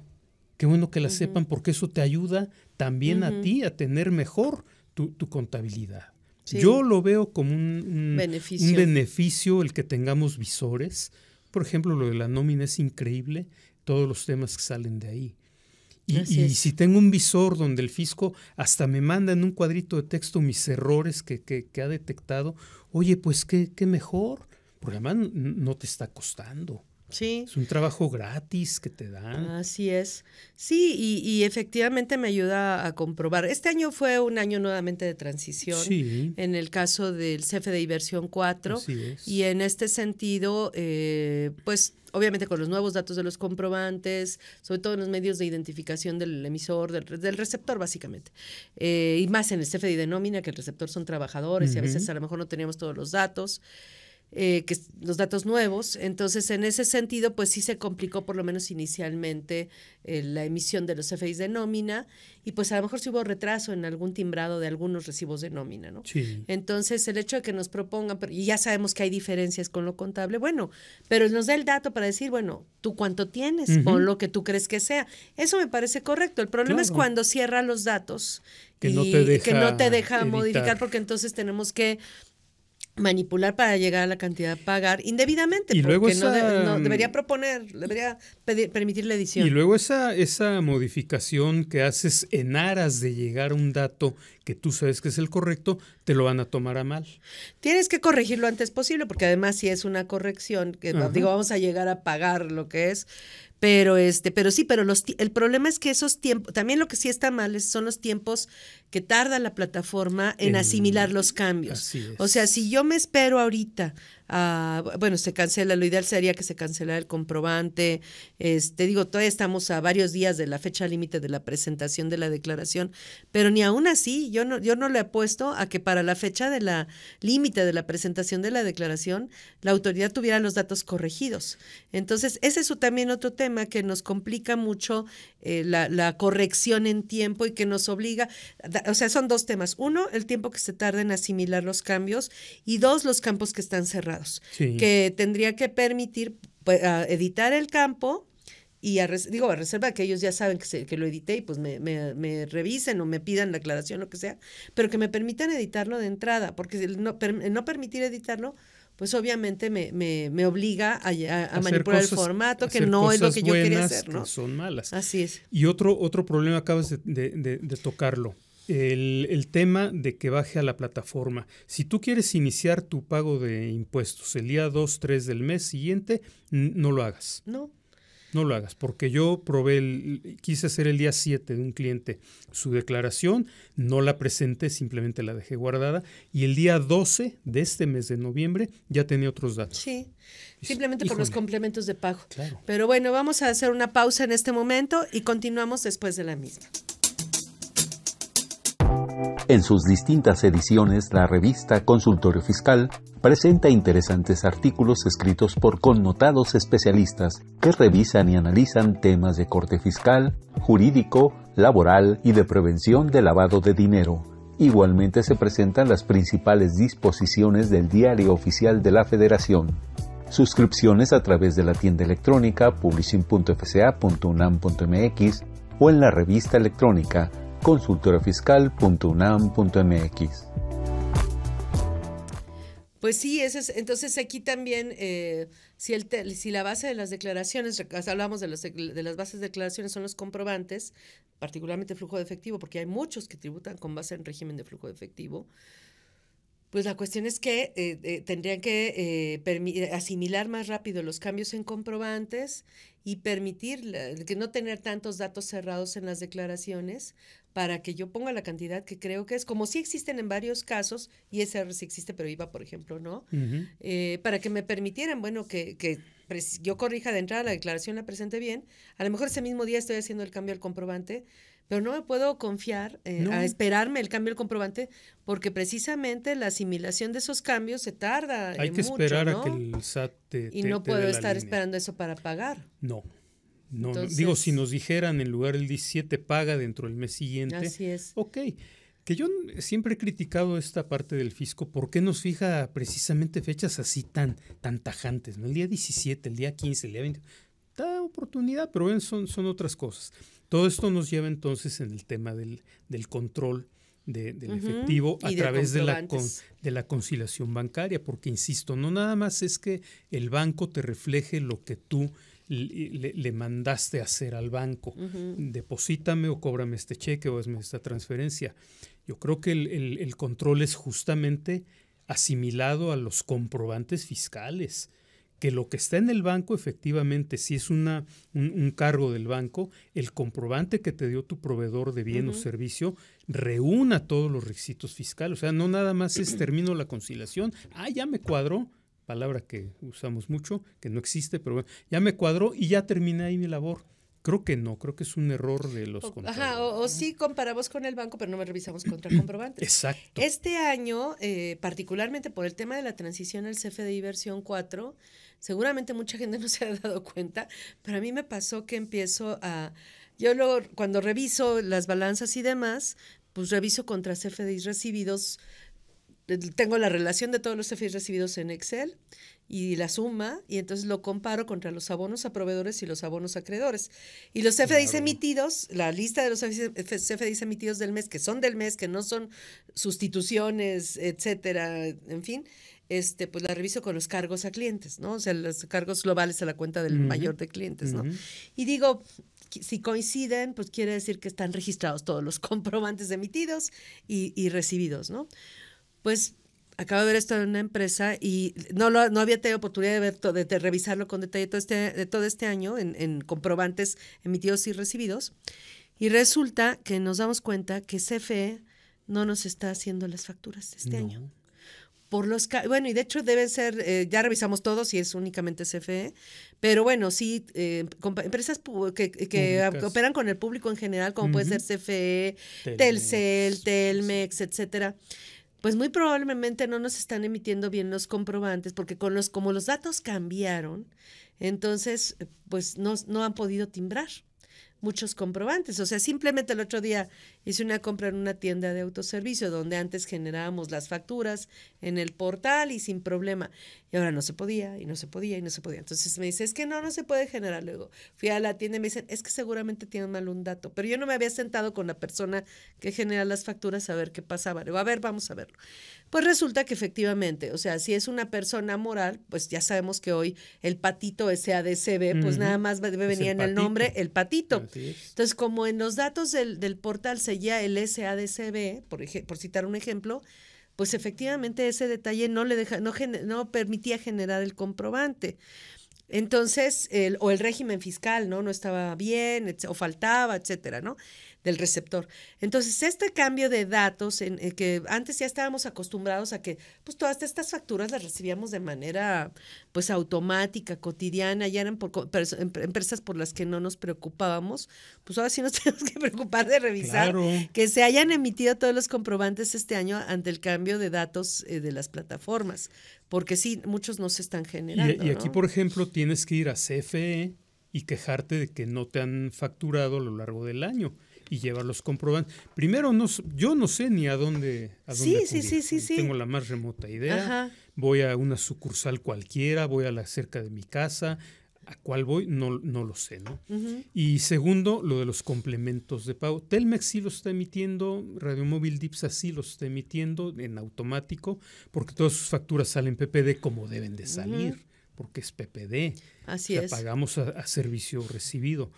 qué bueno que la sepan, porque eso te ayuda también a ti a tener mejor tu, contabilidad. Yo lo veo como un, beneficio. un, beneficio. el que tengamos visores. Por ejemplo, lo de la nómina es increíble, todos los temas que salen de ahí. Y, si tengo un visor donde el fisco hasta me manda en un cuadrito de texto mis errores que, que, ha detectado, oye, pues qué, qué mejor, porque además no te está costando. Es un trabajo gratis que te dan. Así es. Sí, y, efectivamente me ayuda a comprobar. Este año fue un año nuevamente de transición. Sí. En el caso del CFDI versión 4. Y en este sentido, eh, pues obviamente con los nuevos datos de los comprobantes, sobre todo en los medios de identificación del emisor, del, receptor básicamente. Eh, y más en el CFDI de nómina, que el receptor son trabajadores y a veces a lo mejor no teníamos todos los datos. Eh, que los datos nuevos. Entonces, en ese sentido, pues sí se complicó por lo menos inicialmente eh, la emisión de los FIs de nómina y pues a lo mejor sí hubo retraso en algún timbrado de algunos recibos de nómina, ¿no? Sí. Entonces, el hecho de que nos propongan, y ya sabemos que hay diferencias con lo contable, bueno, pero nos da el dato para decir, bueno, tú cuánto tienes o lo que tú crees que sea. Eso me parece correcto. El problema es cuando cierra los datos que y no te deja, que no te deja modificar porque entonces tenemos que manipular para llegar a la cantidad a pagar indebidamente porque no, mm, debería proponer debería permitir la edición y luego esa esa modificación que haces en aras de llegar a un dato que tú sabes que es el correcto te lo van a tomar a mal tienes que corregirlo antes posible porque además si es una corrección que digo vamos a llegar a pagar lo que es pero este, pero sí, pero los, el problema es que esos tiempos, también lo que sí está mal son los tiempos que tarda la plataforma en, en asimilar los cambios. O sea, si yo me espero ahorita Ah, bueno, se cancela, lo ideal sería que se cancelara el comprobante, este, digo, todavía estamos a varios días de la fecha límite de la presentación de la declaración, pero ni aún así, yo no, yo no le apuesto a que para la fecha de la límite de la presentación de la declaración, la autoridad tuviera los datos corregidos. Entonces, ese es también otro tema que nos complica mucho eh, la, corrección en tiempo y que nos obliga, o sea, son dos temas. Uno, el tiempo que se tarda en asimilar los cambios y dos, los campos que están cerrados, que tendría que permitir pues, editar el campo, y digo, a reserva que ellos ya saben que, lo edité y pues me, revisen o me pidan la aclaración, lo que sea, pero que me permitan editarlo de entrada, porque no permitir editarlo pues obviamente me, me, obliga a, manipular el formato, que no es lo que yo quería hacer, ¿no? son malas. Así es. Y otro, otro problema acabas de, tocarlo. El, el, tema de que baje a la plataforma. Si tú quieres iniciar tu pago de impuestos el día 2, 3 del mes siguiente, no lo hagas. No no lo hagas, porque yo probé, el, quise hacer el día 7 de un cliente su declaración, no la presenté, simplemente la dejé guardada, y el día 12 de este mes de noviembre ya tenía otros datos. Sí, simplemente por los complementos de pago. Pero bueno, vamos a hacer una pausa en este momento y continuamos después de la misma. En sus distintas ediciones, la revista Consultorio Fiscal presenta interesantes artículos escritos por connotados especialistas que revisan y analizan temas de corte fiscal, jurídico, laboral y de prevención de lavado de dinero. Igualmente se presentan las principales disposiciones del Diario Oficial de la Federación. Suscripciones a través de la tienda electrónica publishing.fca.unam.mx o en la revista electrónica consultorafiscal.unam.mx. Pues sí, eso entonces aquí también, eh, si, el si la base de las declaraciones, hablamos de, de las bases de declaraciones, son los comprobantes, particularmente flujo de efectivo, porque hay muchos que tributan con base en régimen de flujo de efectivo, pues la cuestión es que eh, eh, tendrían que asimilar más rápido los cambios en comprobantes y permitir que no tener tantos datos cerrados en las declaraciones para que yo ponga la cantidad que creo que es, como si existen en varios casos, y ese sí existe, pero IVA, por ejemplo, no, eh, para que me permitieran, bueno, que, que yo corrija de entrada la declaración, la presente bien, a lo mejor ese mismo día estoy haciendo el cambio al comprobante, pero no me puedo confiar eh, a esperarme el cambio del comprobante porque precisamente la asimilación de esos cambios se tarda. Hay que esperar a que el SAT te... Y no puedo estar esperando eso para pagar. No. No, digo, si nos dijeran en lugar del 17 paga dentro del mes siguiente. Así es. Ok. Que yo siempre he criticado esta parte del fisco, ¿por qué nos fija precisamente fechas así tan, tan tajantes? El día 17, el día 15, el día 20. Da oportunidad, pero son, son otras cosas. Todo esto nos lleva entonces en el tema del, control del efectivo a través de la, conciliación bancaria, porque insisto, no nada más es que el banco te refleje lo que tú le, mandaste hacer al banco, deposítame o cóbrame este cheque o hazme esta transferencia. Yo creo que el control es justamente asimilado a los comprobantes fiscales que lo que está en el banco efectivamente si es una, un, cargo del banco, el comprobante que te dio tu proveedor de bien o servicio reúna todos los requisitos fiscales. O sea, no nada más es termino la conciliación, ah, ya me cuadro palabra que usamos mucho, que no existe, pero bueno, ya me cuadro y ya terminé ahí mi labor. Creo que no, creo que es un error de los o, Ajá, o, sí comparamos con el banco, pero no revisamos contra el <clears throat> comprobante. Exacto. Este año, eh, particularmente por el tema de la transición al CFDI versión 4, Seguramente mucha gente <laughs> no se ha dado cuenta, pero a mí me pasó que empiezo a... Yo luego, cuando reviso las balanzas y demás, pues reviso contra CFDIs recibidos. Tengo la relación de todos los CFDIs recibidos en Excel y la suma, y entonces lo comparo contra los abonos a proveedores y los abonos a acreedores. Y los CFDIs emitidos, la lista de los CFDIs emitidos del mes, que son del mes, que no son sustituciones, etcétera, en fin, este, pues la reviso con los cargos a clientes, ¿no? O sea, los cargos globales a la cuenta del mayor de clientes, ¿no? Y digo, si coinciden, pues quiere decir que están registrados todos los <laughs> comprobantes emitidos y, recibidos, ¿no? Pues acabo de ver esto en una empresa y no, lo, no había tenido oportunidad de, ver de, revisarlo con detalle todo este, de todo este año en, comprobantes emitidos y recibidos. Y resulta que nos damos cuenta que CFE no nos está haciendo las facturas este año por los bueno y de hecho debe ser eh, ya revisamos todo si es únicamente CFE pero bueno sí eh, empresas que, que operan con el público en general como puede ser CFE Telcel Telmex etcétera pues muy probablemente no nos están emitiendo bien los comprobantes porque con los como los datos cambiaron entonces pues no, no han podido timbrar muchos comprobantes. O sea, simplemente el otro día hice una compra en una tienda de autoservicio donde antes generábamos las facturas en el portal y sin problema. Y ahora no se podía, y no se podía, y no se podía. Entonces me dice, es que no, no se puede generar. Luego fui a la tienda y me dicen, es que seguramente tienen mal un dato. Pero yo no me había sentado con la persona que genera las facturas a ver qué pasaba. Le digo, a ver, vamos a verlo. Pues resulta que efectivamente, o sea, si es una persona moral, pues ya sabemos que hoy el patito SADCB, pues nada más debe venir en el nombre el patito. Entonces, como en los datos del, del portal seguía el SADCB, por, por citar un ejemplo, pues efectivamente ese detalle no le deja, no, no permitía generar el comprobante. Entonces, el, o el régimen fiscal, ¿no? No estaba bien, o faltaba, etcétera, ¿no? del receptor. Entonces, este cambio de datos, en, eh, que antes ya estábamos acostumbrados a que pues todas estas facturas las recibíamos de manera pues automática, cotidiana, ya eran por, em-, empresas por las que no nos preocupábamos, pues ahora sí nos <laughs> tenemos que preocupar de revisar que se hayan emitido todos los comprobantes este año ante el cambio de datos eh, de las plataformas, porque sí, muchos no se están generando. Y, aquí, por ejemplo, tienes que ir a CFE y quejarte de que no te han facturado a lo largo del año y llevar los comprobantes. Primero, no, yo no sé ni a dónde. A sí, sí, sí, sí, Tengo la más remota idea. Voy a una sucursal cualquiera, voy a la cerca de mi casa. ¿A cuál voy? No, no lo sé, ¿no? Y segundo, lo de los complementos de pago. Telmex sí lo está emitiendo, Radiomóvil Dipsa sí lo está emitiendo en automático, porque todas sus facturas salen PPD como deben de salir, porque es PPD. Así es. Pagamos a servicio recibido.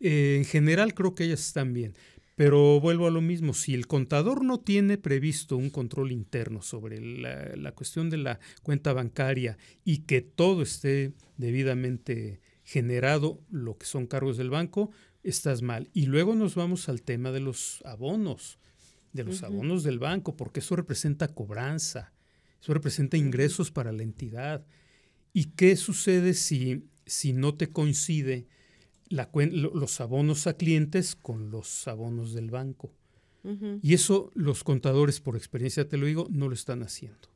Eh, en general creo que ellas están bien. Pero vuelvo a lo mismo, si el contador no tiene previsto un control interno sobre la, cuestión de la cuenta bancaria y que todo esté debidamente generado, lo que son cargos del banco, estás mal. Y luego nos vamos al tema de los abonos, de los abonos del banco, porque eso representa cobranza, eso representa ingresos para la entidad. ¿Y qué sucede si no te coincide? los abonos a clientes con los abonos del banco. Y eso los contadores, por experiencia te lo digo, no lo están haciendo.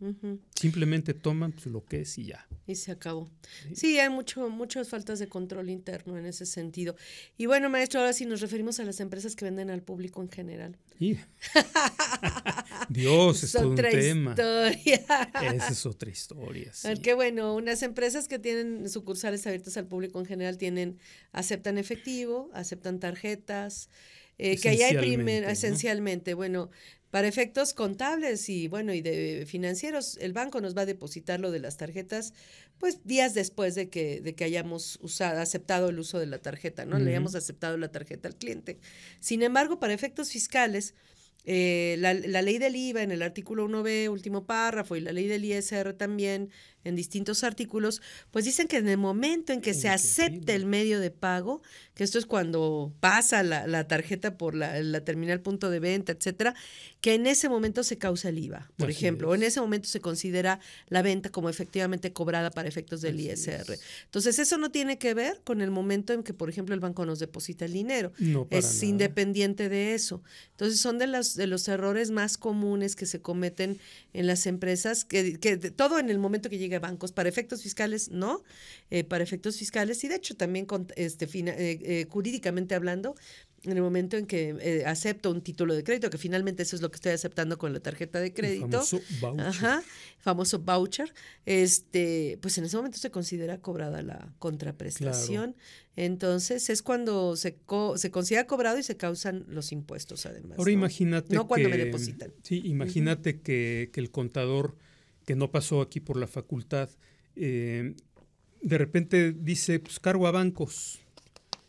Simplemente toman pues, lo que es y ya. Y se acabó. Sí, hay mucho, muchas faltas de control interno en ese sentido. Y bueno, maestro, ahora sí nos referimos a las empresas que venden al público en general. <laughs> Dios, es, es todo otra un tema. Historia. Esa es otra historia. Sí. bueno, unas empresas que tienen sucursales abiertas al público en general tienen, aceptan efectivo, aceptan tarjetas, eh, que allá hay esencialmente, bueno, para efectos contables y bueno, y de financieros, el banco nos va a depositar lo de las tarjetas, pues días después de que, de que hayamos usado, aceptado el uso de la tarjeta, ¿no? Le hayamos aceptado la tarjeta al cliente. Sin embargo, para efectos fiscales, eh, la, la, ley del IVA en el artículo 1b, último párrafo, y la ley del ISR también en distintos artículos, pues dicen que en el momento en que se acepta el medio de pago, que esto es cuando pasa la, tarjeta por la, terminal punto de venta, etcétera, que en ese momento se causa el IVA, por ejemplo, o en ese momento se considera la venta como efectivamente cobrada para efectos del ISR. Entonces, eso no tiene que ver con el momento en que, por ejemplo, el banco nos deposita el dinero. No es independiente de eso. Entonces, son de, las, de los errores más comunes que se cometen en las empresas, que, que todo en el momento que llega a bancos para efectos fiscales, no, eh, para efectos fiscales y de hecho también este, eh, eh, jurídicamente hablando, en el momento en que acepto un título de crédito, que finalmente eso es lo que estoy aceptando con la tarjeta de crédito. famoso voucher. Ajá, famoso voucher. Este, pues en ese momento se considera cobrada la contraprestación. Entonces es cuando se, se considera cobrado y se causan los impuestos además. Ahora imagínate. No cuando me depositan. Sí, imagínate que, que el contador que no pasó aquí por la facultad, eh, de repente dice, pues cargo a bancos.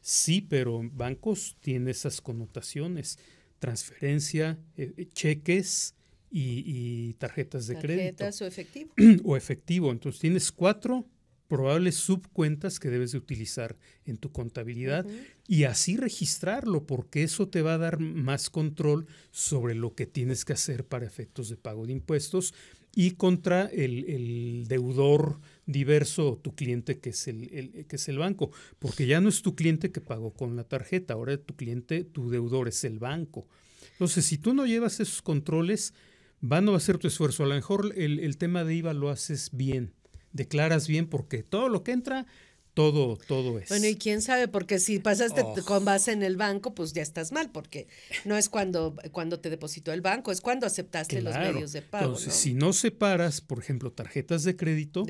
Sí, pero bancos tiene esas connotaciones, transferencia, eh, cheques y, tarjetas de crédito. Tarjetas o efectivo. <clears throat> o efectivo. Entonces tienes cuatro probables subcuentas que debes de utilizar en tu contabilidad y así registrarlo porque eso te va a dar más control sobre lo que tienes que hacer para efectos de pago de impuestos y contra el, deudor diverso, tu cliente que es el, que es el banco, porque ya no es tu cliente que pagó con la tarjeta, ahora tu cliente, tu deudor es el banco. Entonces, si tú no llevas esos controles, vano va a ser tu esfuerzo. A lo mejor el, el tema de IVA lo haces bien, declaras bien, porque todo lo que entra todo, todo es. Bueno, y quién sabe, porque si pasaste oh. con base en el banco, pues ya estás mal, porque no es cuando, cuando te depositó el banco, es cuando aceptaste los medios de pago. Entonces, si no separas, por ejemplo, tarjetas de crédito,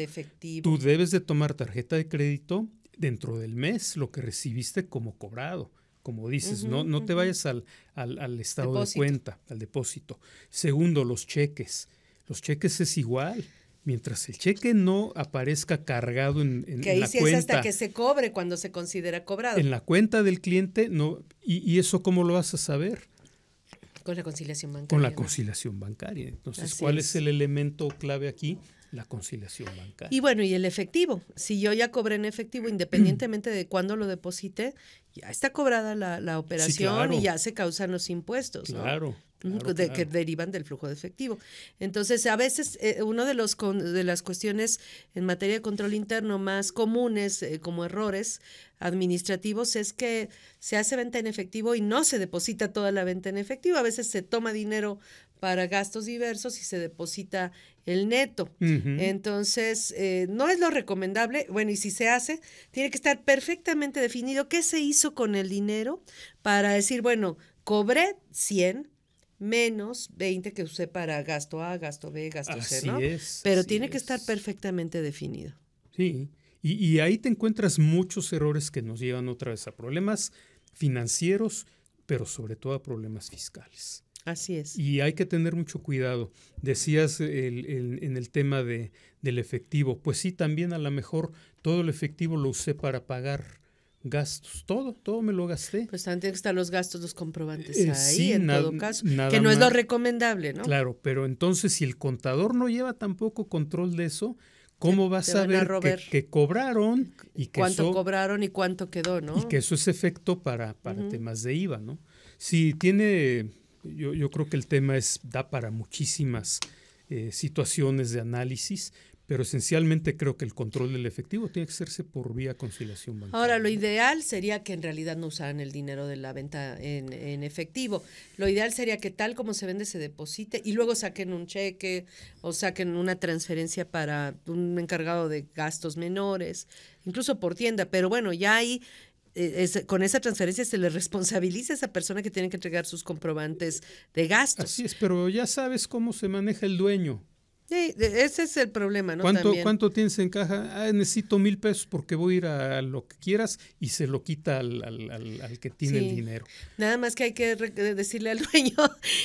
tú debes de tomar tarjeta de crédito dentro del mes, lo que recibiste como cobrado. Como dices, no, no te vayas al, al, estado de cuenta, al depósito. Segundo, los cheques. Los cheques es igual mientras el cheque no aparezca cargado en, en, que ahí la sí es hasta que se cobre cuando se considera cobrado. En la cuenta del cliente, no, y, eso cómo lo vas a saber. Con la conciliación bancaria. Con la conciliación bancaria. Entonces, ¿cuál es. el elemento clave aquí? la conciliación bancaria. Y bueno, y el efectivo. Si yo ya cobré en efectivo, independientemente de cuándo lo deposité, ya está cobrada la, la operación y ya se causan los impuestos. Claro que derivan del flujo de efectivo. Entonces, a veces, eh, uno una de, los de las cuestiones en materia de control interno más comunes eh, como errores administrativos es que se hace venta en efectivo y no se deposita toda la venta en efectivo. A veces se toma dinero para gastos diversos y se deposita el neto. Entonces, eh, no es lo recomendable. Bueno, y si se hace, tiene que estar perfectamente definido qué se hizo con el dinero para decir, bueno, cobré 100 menos 20 que usé para gasto A, gasto B, gasto C, ¿no? Es, Pero tiene que estar perfectamente definido. Sí, y, ahí te encuentras muchos errores que nos llevan otra vez a problemas financieros, pero sobre todo a problemas fiscales. Así es. Y hay que tener mucho cuidado. Decías en el tema de, del efectivo, pues sí, también a lo mejor todo el efectivo lo usé para pagar gastos, todo, todo me lo gasté. Pues antes están los gastos, los comprobantes eh, ahí, en todo caso, que no es lo recomendable, ¿no? Claro, pero entonces si el contador no lleva tampoco control de eso, ¿cómo vas a saber que, cobraron y que cuánto cobraron y cuánto quedó, ¿no? Y que eso es efecto para, para temas de IVA, ¿no? Si tiene, yo, yo creo que el tema es, da para muchísimas eh, situaciones de análisis, pero esencialmente creo que el control del efectivo tiene que hacerse por vía conciliación bancaria. Ahora, lo ideal sería que en realidad no usaran el dinero de la venta en, en efectivo. Lo ideal sería que tal como se vende se deposite y luego saquen un cheque o saquen una transferencia para un encargado de gastos menores, incluso por tienda. Pero bueno, ya ahí eh, con esa transferencia se le responsabiliza a esa persona que tiene que entregar sus comprobantes de gastos. Así es, pero ya sabes cómo se maneja el dueño. Sí, ese es el problema, ¿no? ¿Cuánto, tienes en caja? Ah, necesito mil pesos porque voy a ir a lo que quieras y se lo quita al, que tiene el dinero. Nada más que hay que decirle al <laughs> dueño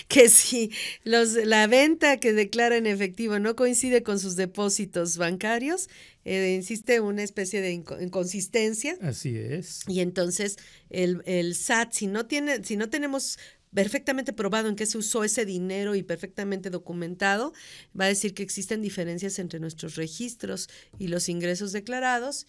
que si los, la venta que declara en efectivo no coincide con sus depósitos bancarios, insiste eh, una especie de inconsistencia. Así es. Y entonces el, el SAT, si no tiene, si no tenemos perfectamente probado en qué se usó ese dinero y perfectamente documentado, va a decir que existen diferencias entre nuestros registros y los ingresos declarados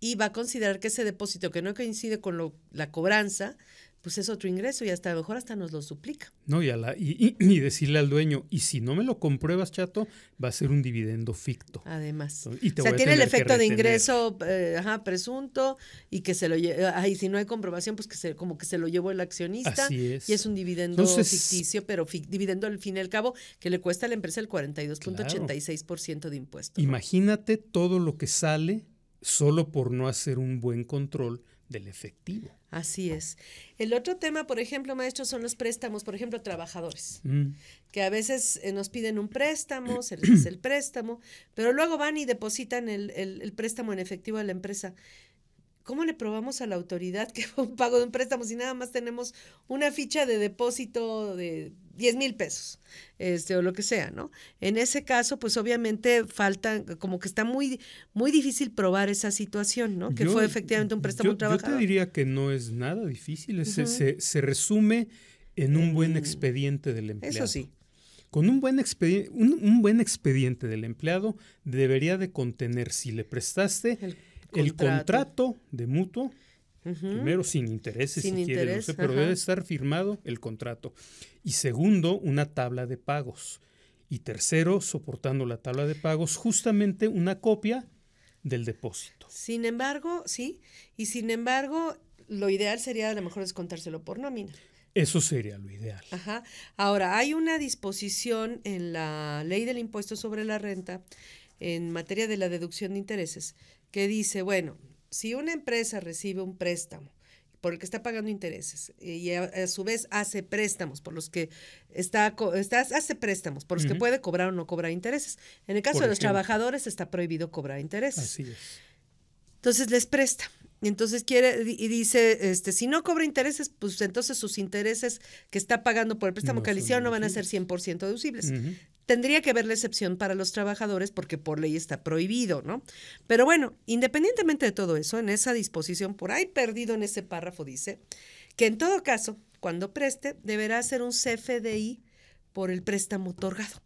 y va a considerar que ese depósito que no coincide con la cobranza pues es otro ingreso y hasta a lo mejor hasta nos lo suplica. No, y, a la, y, y, decirle al dueño, y si no me lo compruebas, chato, va a ser un dividendo ficto. Además. o sea, tiene el efecto de ingreso eh, presunto y que se lo lleva, si no hay comprobación, pues que se, como que se lo llevó el accionista. Y es un dividendo ficticio, pero dividendo al fin y al cabo, que le cuesta a la empresa el 42.86% de impuestos. Imagínate todo lo que sale solo por no hacer un buen control del efectivo. Así es. El otro tema, por ejemplo, maestro, son los préstamos, por ejemplo, trabajadores, mm. que a veces eh, nos piden un préstamo, se les hace el <clears throat> préstamo, pero luego van y depositan el, el préstamo en efectivo a la empresa. ¿Cómo le probamos a la autoridad que <laughs> fue un pago de un préstamo si nada más tenemos una ficha de depósito de 10 mil pesos, este, o lo que sea, ¿no? En ese caso, pues obviamente falta, como que está muy, muy difícil probar esa situación, ¿no? Que fue efectivamente un préstamo yo, Yo te diría que no es nada difícil, se, se, resume en un buen mm, expediente del empleado. Eso sí. Con un buen, expediente, un, buen expediente del empleado debería de contener, si le prestaste, el contrato de mutuo Primero, sin intereses, si quiere, no sé, pero debe estar firmado el contrato. Y segundo, una tabla de pagos. Y tercero, soportando la tabla de pagos, justamente una copia del depósito. Sin embargo, sí, y sin embargo, lo ideal sería a lo mejor descontárselo por nómina. Eso sería lo ideal. Ajá. Ahora, hay una disposición en la ley del impuesto sobre la renta en materia de la deducción de intereses que dice, bueno, si una empresa recibe un préstamo por el que está pagando intereses eh, y a, su vez hace préstamos por los que está, hace préstamos por los que puede cobrar o no cobrar intereses. En el caso de los trabajadores está prohibido cobrar intereses. Así es. Entonces les presta entonces quiere y dice, este, si no cobra intereses, pues entonces sus intereses que está pagando por el préstamo no, no van a ser 100% deducibles. Tendría que haber la excepción para los trabajadores porque por ley está prohibido, ¿no? Pero bueno, independientemente de todo eso, en esa disposición por ahí perdido en ese párrafo dice que en todo caso, cuando preste, deberá hacer un CFDI por el préstamo otorgado.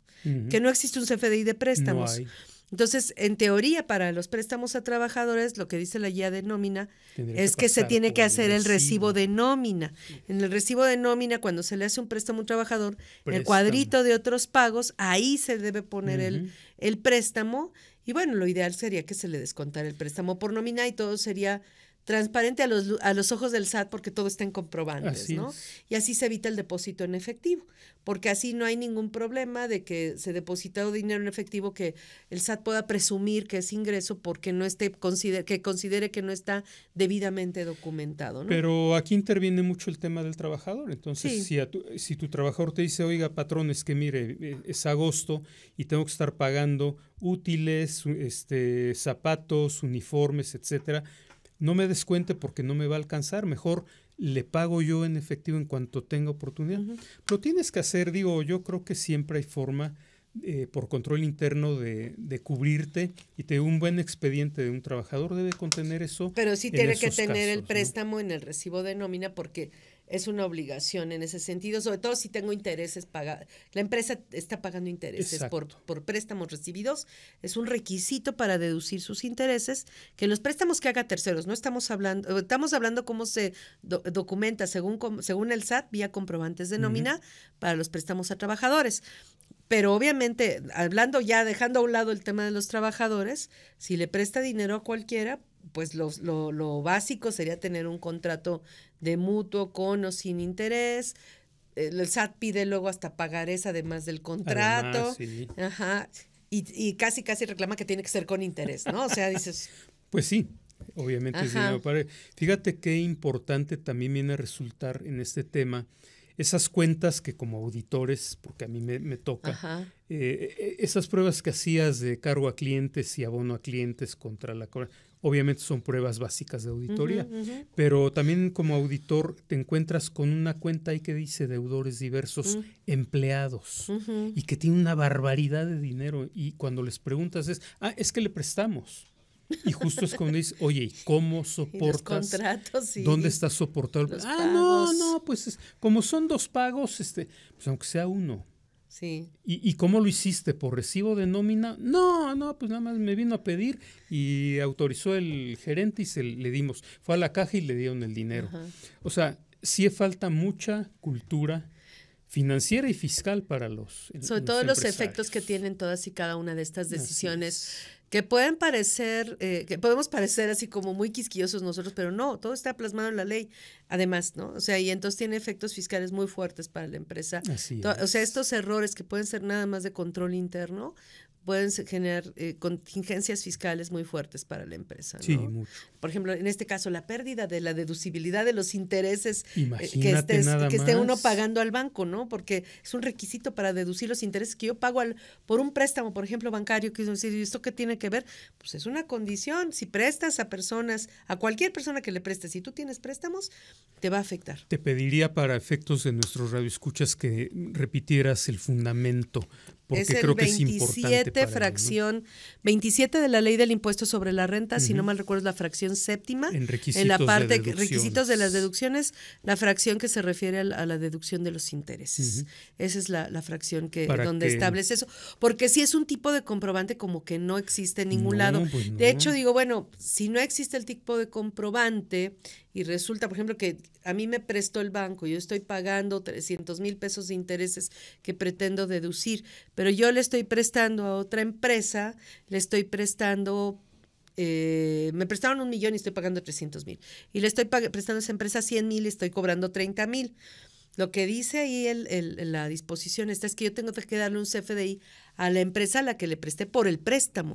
Que no existe un CFDI de préstamos. No entonces, en teoría, para los préstamos a trabajadores, lo que dice la guía de nómina es que, se tiene que hacer el recibo. de nómina. En el recibo de nómina, cuando se le hace un préstamo a un trabajador, el cuadrito de otros pagos, ahí se debe poner el, el préstamo. Y bueno, lo ideal sería que se le descontara el préstamo por nómina y todo sería transparente a los, a los ojos del SAT porque todo está en comprobantes, ¿no? Y así se evita el depósito en efectivo, porque así no hay ningún problema de que se depositó dinero en efectivo que el SAT pueda presumir que es ingreso porque no esté que considere que no está debidamente documentado, ¿no? Pero aquí interviene mucho el tema del trabajador, entonces si, tu, si tu trabajador te dice, "Oiga, patrón, es que mire, eh, es agosto y tengo que estar pagando útiles, este zapatos, uniformes, etcétera." no me descuente porque no me va a alcanzar, mejor le pago yo en efectivo en cuanto tenga oportunidad. Lo tienes que hacer, digo, yo creo que siempre hay forma eh, por control interno de, cubrirte y te un buen expediente de un trabajador debe contener eso. Pero sí tiene que tener el préstamo en el recibo de nómina porque es una obligación en ese sentido, sobre todo si tengo intereses pagados. La empresa está pagando intereses por, por, préstamos recibidos. Es un requisito para deducir sus intereses que los préstamos que haga terceros, no estamos hablando, eh, estamos hablando cómo se documenta según, según el SAT vía comprobantes de nómina para los préstamos a trabajadores. Pero obviamente, hablando ya, dejando a un lado el tema de los trabajadores, si le presta dinero a cualquiera, pues lo, básico sería tener un contrato de mutuo con o sin interés. El SAT pide luego hasta pagar esa, además del contrato. Ajá. Y, casi, casi reclama que tiene que ser con interés, ¿no? O sea, dices... <laughs> Pues sí, obviamente Fíjate qué importante también viene a resultar en este tema esas cuentas que como auditores, porque a mí me, toca, eh, e, esas pruebas que hacías de cargo a clientes y abono a clientes contra la... Obviamente son pruebas básicas de auditoría, pero también como auditor te encuentras con una cuenta ahí que dice deudores diversos, mm. empleados, y que tiene una barbaridad de dinero. Y cuando les preguntas es, ah, es que le prestamos. Y justo es cuando dices, oye, ¿y cómo <laughs> soportas? ¿Dónde está soportado Ah, no, no, pues como son dos pagos, este, pues aunque sea uno, Sí. ¿Y, cómo lo hiciste? ¿Por recibo de nómina? No, no, pues nada más me vino a pedir y autorizó el gerente y se le dimos. Fue a la caja y le dieron el dinero. O sea, sí falta mucha cultura financiera y fiscal para los. Sobre todos los efectos que tienen todas y cada una de estas decisiones que pueden parecer, eh, que podemos parecer así como muy quisquillosos nosotros, pero no, todo está plasmado en la ley, además, ¿no? O sea, y entonces tiene efectos fiscales muy fuertes para la empresa. O sea, estos errores que pueden ser nada más de control interno, pueden generar eh, contingencias fiscales muy fuertes para la empresa. Sí, mucho. Por ejemplo, en este caso, la pérdida de la deducibilidad de los intereses eh, que, esté uno pagando al banco, ¿no? Porque es un requisito para deducir los intereses que yo pago por un préstamo, por ejemplo, bancario, que decir, ¿y esto qué tiene que ver? Pues es una condición. Si prestas a personas, a cualquier persona que le prestes, si tú tienes préstamos, te va a afectar. Te pediría para efectos de nuestros radioescuchas que repitieras el fundamento es el 27 fracción, 27 de la ley del impuesto sobre la renta, si no mal recuerdo es la fracción séptima. En, la parte requisitos de las deducciones, la fracción que se refiere a la, deducción de los intereses. Esa es la, fracción que donde establece eso. Porque si es un tipo de comprobante como que no existe en ningún lado. Pues de hecho, digo, bueno, si no existe el tipo de comprobante y resulta, por ejemplo, que a mí me prestó el banco, yo estoy pagando 300 mil pesos de intereses que pretendo deducir, pero yo le estoy prestando a otra empresa, le estoy prestando eh, me prestaron un millón y estoy pagando 300 mil. Y le estoy prestando a esa empresa 100 mil y estoy cobrando 30 mil. Lo que dice ahí el, el, la disposición esta es que yo tengo que darle un CFDI a la empresa a la que le presté por el préstamo.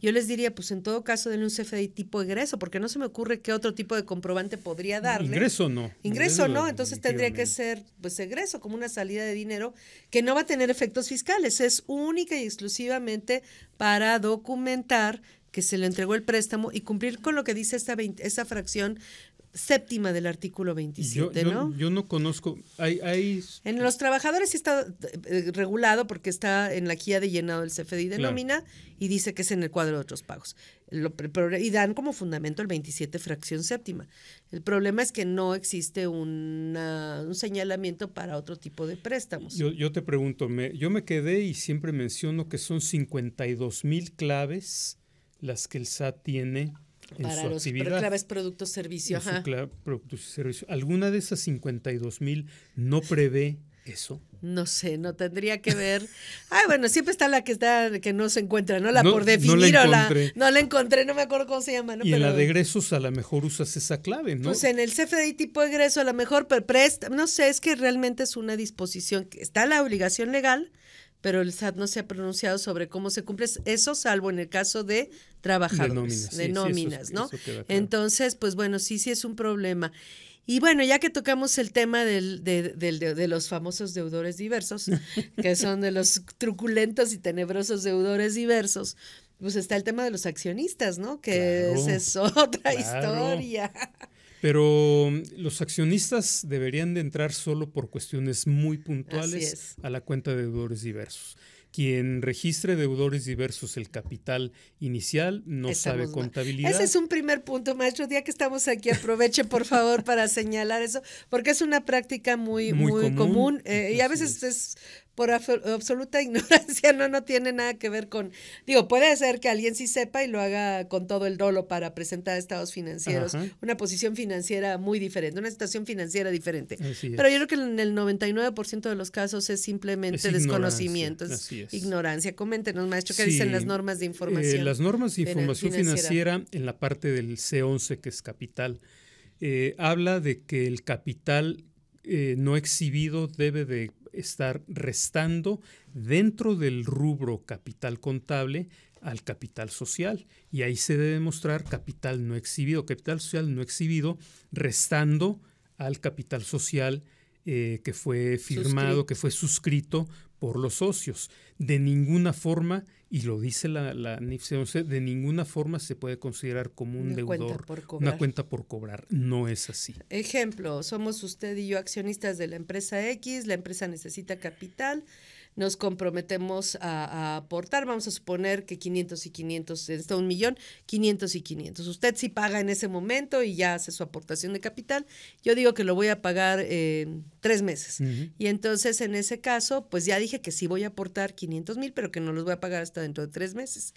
Yo les diría, pues en todo caso, denle un CFDI tipo egreso, porque no se me ocurre qué otro tipo de comprobante podría darle. Ingreso no. Ingreso, no, entonces tendría que ser pues egreso, como una salida de dinero que no va a tener efectos fiscales, es única y exclusivamente para documentar que se le entregó el préstamo y cumplir con lo que dice esta, esta fracción séptima del artículo 27, ¿no? Yo, no conozco. Hay, hay, En los trabajadores sí está eh, regulado porque está en la guía de llenado del CFDI de nómina y dice que es en el cuadro de otros pagos. Lo, y dan como fundamento el 27, fracción séptima. El problema es que no existe un señalamiento para otro tipo de préstamos. Yo, te pregunto, yo me quedé y siempre menciono que son 52 mil claves las que el SAT tiene para los claves productos servicio. servicio. ¿Alguna de esas 52 mil no prevé eso? No sé, no tendría que ver. <laughs> Ay, bueno, siempre está la que está que no se encuentra, ¿no? La no, por definir no la No la encontré, no me acuerdo cómo se llama, Y en la de egresos a lo mejor usas esa clave, ¿no? Pues en el CFDI tipo egreso a lo mejor, pero presta, no sé, es que realmente es una disposición que está la obligación legal, pero el SAT no se ha pronunciado sobre cómo se cumple eso, salvo en el caso de trabajadores, de nóminas, ¿no? Entonces, pues bueno, sí, sí es un problema. Y bueno, ya que tocamos el tema de, los famosos deudores diversos, <laughs> que son de los truculentos y tenebrosos deudores diversos, pues está el tema de los accionistas, ¿no? Que esa es otra historia. <laughs> Pero los accionistas deberían de entrar solo por cuestiones muy puntuales a la cuenta de deudores diversos. Quien registre deudores diversos el capital inicial no sabe contabilidad. Ese es un primer punto, maestro. Día que estamos aquí, aproveche por <laughs> favor para señalar eso, porque es una práctica muy, muy, común, eh, y a veces es por absoluta <laughs> ignorancia no, no tiene nada que ver con, digo, puede ser que alguien sí sepa y lo haga con todo el dolo para presentar estados financieros, una posición financiera muy diferente, una situación financiera diferente. Pero yo creo que en el 99% de los casos es simplemente desconocimiento, es es. ignorancia. Coméntenos, maestro, ¿qué dicen las normas de eh, información? Eh, las normas de información financiera. en la parte del C11, que es capital, eh, habla de que el capital eh, no exhibido debe de estar restando dentro del rubro capital contable al capital social. Y ahí se debe mostrar capital no exhibido, capital social no exhibido, restando al capital social eh, que fue firmado, que fue suscrito por los socios. De ninguna forma, y lo dice la, la de ninguna forma se puede considerar como un deudor una cuenta por cobrar. No es así. Ejemplo, somos usted y yo accionistas de la empresa X, la empresa necesita capital, nos comprometemos a, aportar, vamos a suponer que 500 y 500, está un millón, 500 y 500. Usted sí paga en ese momento y ya hace su aportación de capital. Yo digo que lo voy a pagar en tres meses. Y entonces en ese caso, pues ya dije que sí voy a aportar 500 mil, pero que no los voy a pagar hasta dentro de tres meses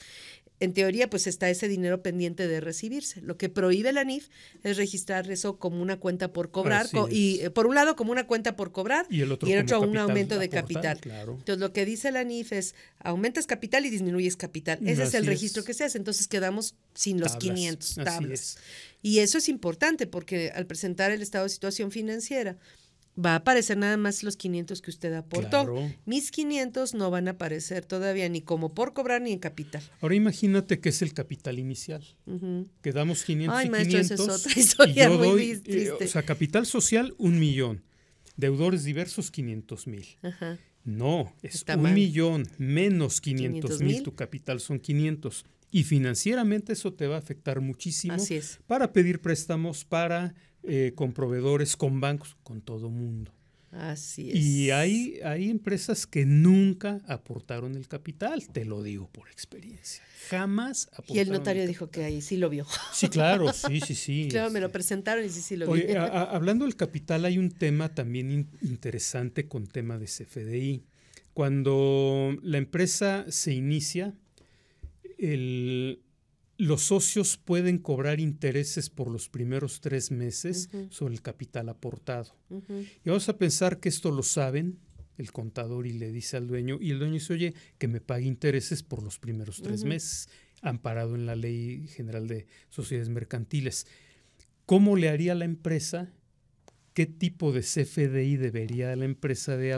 en teoría, pues está ese dinero pendiente de recibirse. Lo que prohíbe la NIF es registrar eso como una cuenta por cobrar, y eh, por un lado como una cuenta por cobrar y el otro, como un aumento de capital. Entonces, lo que dice la NIF es aumentas capital y disminuyes capital. Ese es el registro que se hace. Entonces, quedamos sin los 500 tablas. Y eso es importante porque al presentar el estado de situación financiera, va a aparecer nada más los 500 que usted aportó. Mis 500 no van a aparecer todavía ni como por cobrar ni en capital. Ahora imagínate que es el capital inicial. Quedamos 500 y 500. es otra historia eh, triste. o sea, capital social, un millón. Deudores diversos, 500 mil. No, es un millón menos 500 mil. Tu capital son 500. Y financieramente eso te va a afectar muchísimo Así es. para pedir préstamos, para eh, con proveedores, con bancos, con todo mundo. Así es. Y hay, hay empresas que nunca aportaron el capital, te lo digo por experiencia. Jamás aportaron. Y el notario dijo que ahí sí lo vio. Sí, claro, <laughs> sí, sí, sí. Claro, me lo presentaron y sí, sí lo vio. <laughs> hablando del capital, hay un tema también interesante con tema de CFDI. Cuando la empresa se inicia, el, los socios pueden cobrar intereses por los primeros tres meses sobre el capital aportado. Y vamos a pensar que esto lo saben el contador y le dice al dueño, y el dueño dice, oye, que me pague intereses por los primeros tres meses, amparado en la ley general de sociedades mercantiles. ¿Cómo le haría la empresa? ¿Qué tipo de CFDI debería la empresa de,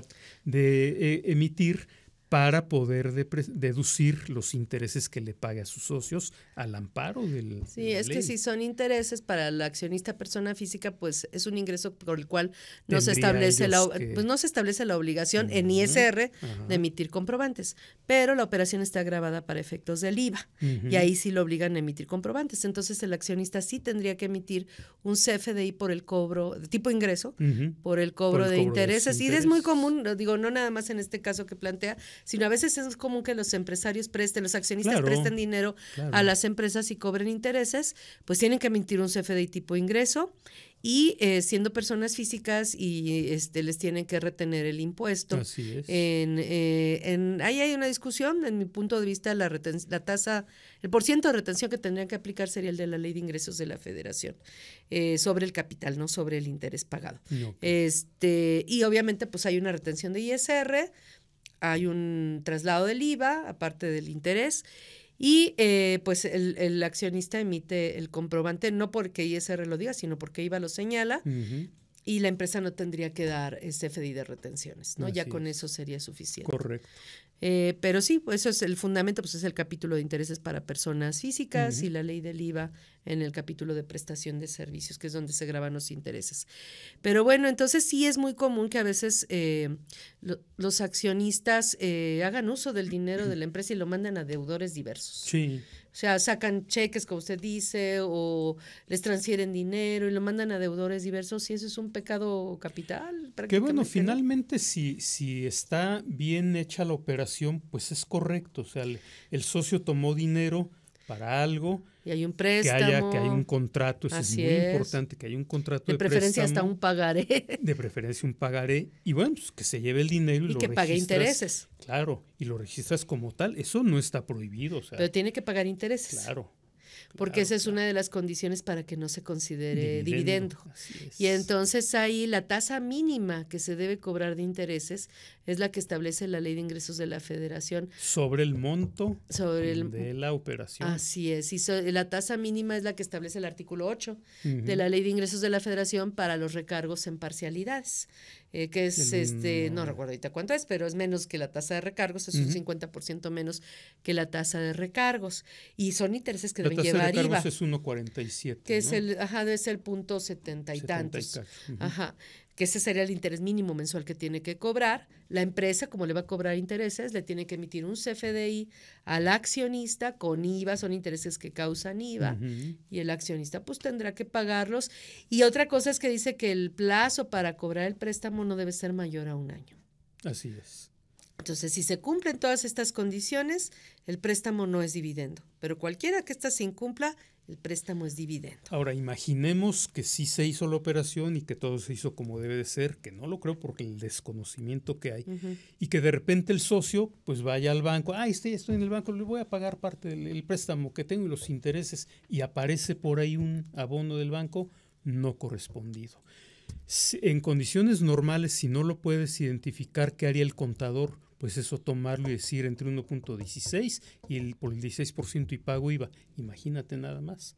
eh, emitir? para poder deducir los intereses que le pague a sus socios al amparo del... Sí, es que si son intereses para la accionista persona física, pues es un ingreso por el cual no se establece la pues, no se establece la obligación en ISR de emitir comprobantes, pero la operación está grabada para efectos del IVA y ahí sí lo obligan a emitir comprobantes, entonces el accionista sí tendría que emitir un CFDI por el cobro tipo ingreso por el cobro, de, intereses y es muy común, digo, no nada más en este caso que plantea, sino a veces es común que los empresarios presten, los accionistas presten dinero a las empresas y cobren intereses, pues tienen que emitir un CFDI tipo ingreso y eh, siendo personas físicas y este les tienen que retener el impuesto. Así es. En, eh, ahí hay una discusión, en mi punto de vista, la, la tasa, el porcentaje de retención que tendrían que aplicar sería el de la ley de ingresos de la federación eh, sobre el capital, no sobre el interés pagado. Este, y obviamente pues hay una retención de ISR, hay un traslado del IVA, aparte del interés, y eh, pues el, accionista emite el comprobante, no porque ISR lo diga, sino porque IVA lo señala, y la empresa no tendría que dar ese FDI de retenciones, ¿no? ya con eso sería suficiente. Correcto. Eh, pero sí, pues eso es el fundamento, pues es el capítulo de intereses para personas físicas y la ley del IVA en el capítulo de prestación de servicios, que es donde se graban los intereses. Pero bueno, entonces sí es muy común que a veces eh, los accionistas eh, hagan uso del dinero de la empresa y lo mandan a deudores diversos. Sí. O sea, sacan cheques, como usted dice, o les transfieren dinero y lo mandan a deudores diversos, y eso es un pecado capital. Que bueno, finalmente si, si está bien hecha la operación, pues es correcto. O sea, el socio tomó dinero para algo hay un préstamo. Que haya, que hay un contrato, eso es muy importante, que hay un contrato de, preferencia hasta un pagaré. <laughs> De preferencia un pagaré. Y bueno, pues que se lleve el dinero y, y que pague intereses. Claro, y lo registras como tal. Eso no está prohibido. Pero tiene que pagar intereses. Claro porque esa es una de las condiciones para que no se considere dividendo. Y entonces ahí la tasa mínima que se debe cobrar de intereses es la que establece la ley de ingresos de la federación. Sobre el monto de la operación. Así es, y la tasa mínima es la que establece el artículo 8 de la ley de ingresos de la federación para los recargos en parcialidades. Eh, que es este, no mm, recuerdo ahorita cuánto es, pero es menos que la tasa de recargos, es un 50% menos que la tasa de recargos. Y son intereses que deben llevar Arriba, es 1.47. Que es el, ajá, es el punto setenta y tantos. Ajá. Que ese sería el interés mínimo mensual que tiene que cobrar. La empresa, como le va a cobrar intereses, le tiene que emitir un CFDI al accionista con IVA, son intereses que causan IVA, y el accionista pues tendrá que pagarlos. Y otra cosa es que dice que el plazo para cobrar el préstamo no debe ser mayor a un año. Así es. Entonces, si se cumplen todas estas condiciones, el préstamo no es dividendo, pero cualquiera que ésta se incumpla, el préstamo es dividendo. Ahora, imaginemos que sí se hizo la operación y que todo se hizo como debe de ser, que no lo creo porque el desconocimiento que hay, y que de repente el socio pues vaya al banco, ah, estoy en el banco, le voy a pagar parte del préstamo que tengo y los intereses, y aparece por ahí un abono del banco no correspondido en condiciones normales, si no lo puedes identificar, ¿qué haría el contador? Pues eso tomarlo y decir entre 1.16 y el, por el 16% y pago IVA. Imagínate nada más.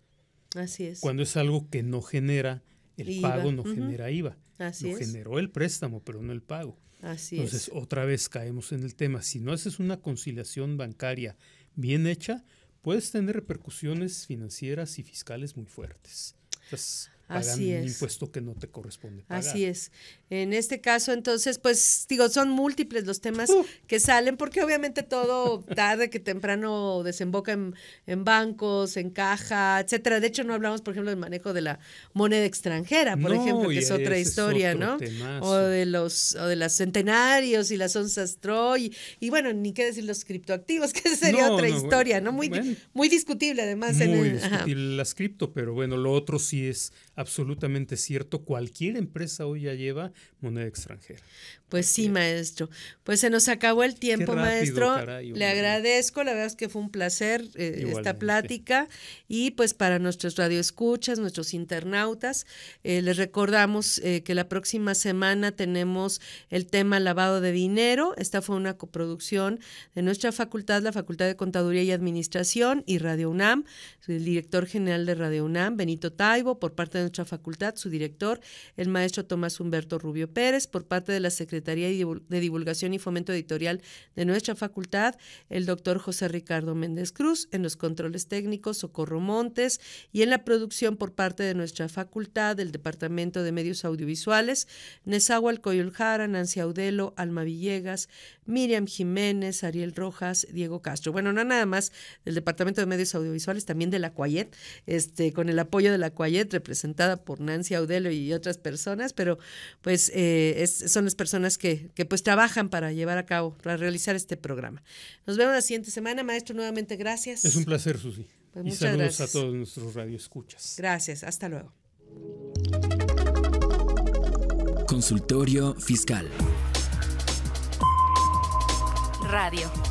Así es. Cuando es algo que no genera, el pago no genera IVA. Así generó el préstamo, pero no el pago. Así Entonces, otra vez caemos en el tema. Si no haces una conciliación bancaria bien hecha, puedes tener repercusiones financieras y fiscales muy fuertes. Entonces, Así es. un impuesto que no te corresponde pagar. Así es. En este caso, entonces, pues digo, son múltiples los temas uh. que salen, porque obviamente todo tarde que temprano desemboca en, bancos, en caja, etcétera. De hecho, no hablamos, por ejemplo, del manejo de la moneda extranjera, por ejemplo, que es otra historia, ¿no? O de los, o de las centenarios y las onzas Troy, y, bueno, ni qué decir los criptoactivos, <laughs> que sería otra historia, ¿no? Muy, muy discutible además. Muy en el, discutible las cripto, pero bueno, lo otro sí es absolutamente cierto. Cualquier empresa hoy ya lleva moneda extranjera. Pues sí, maestro. Pues se nos acabó el tiempo, maestro. Le agradezco, la verdad es que fue un placer eh, esta plática y pues para nuestros radioescuchas, nuestros internautas, eh, les recordamos eh, que la próxima semana tenemos el tema lavado de dinero. Esta fue una coproducción de nuestra facultad, la Facultad de Contaduría y Administración y Radio UNAM, el director general de Radio UNAM, Benito Taibo, por parte de nuestra facultad, su director, el maestro Tomás Humberto Rubén Rubio Pérez, por parte de la Secretaría de Divulgación y Fomento Editorial de nuestra facultad, el doctor José Ricardo Méndez Cruz, en los controles técnicos Socorro Montes y en la producción por parte de nuestra facultad, el Departamento de Medios Audiovisuales, Nezahual Coyuljara, Nancy Audelo, Alma Villegas, Miriam Jiménez, Ariel Rojas, Diego Castro. Bueno, no nada más del Departamento de Medios Audiovisuales, también de la CUAYET, este, con el apoyo de la CUAYET, representada por Nancy Audelo y otras personas, pero pues eh, son las personas que, pues trabajan para llevar a cabo, para realizar este programa. Nos vemos la siguiente semana, maestro, nuevamente gracias. Es un placer, Susi. Pues, muchas y gracias. a todos nuestros radioescuchas. Gracias, hasta luego. Consultorio Fiscal. Radio.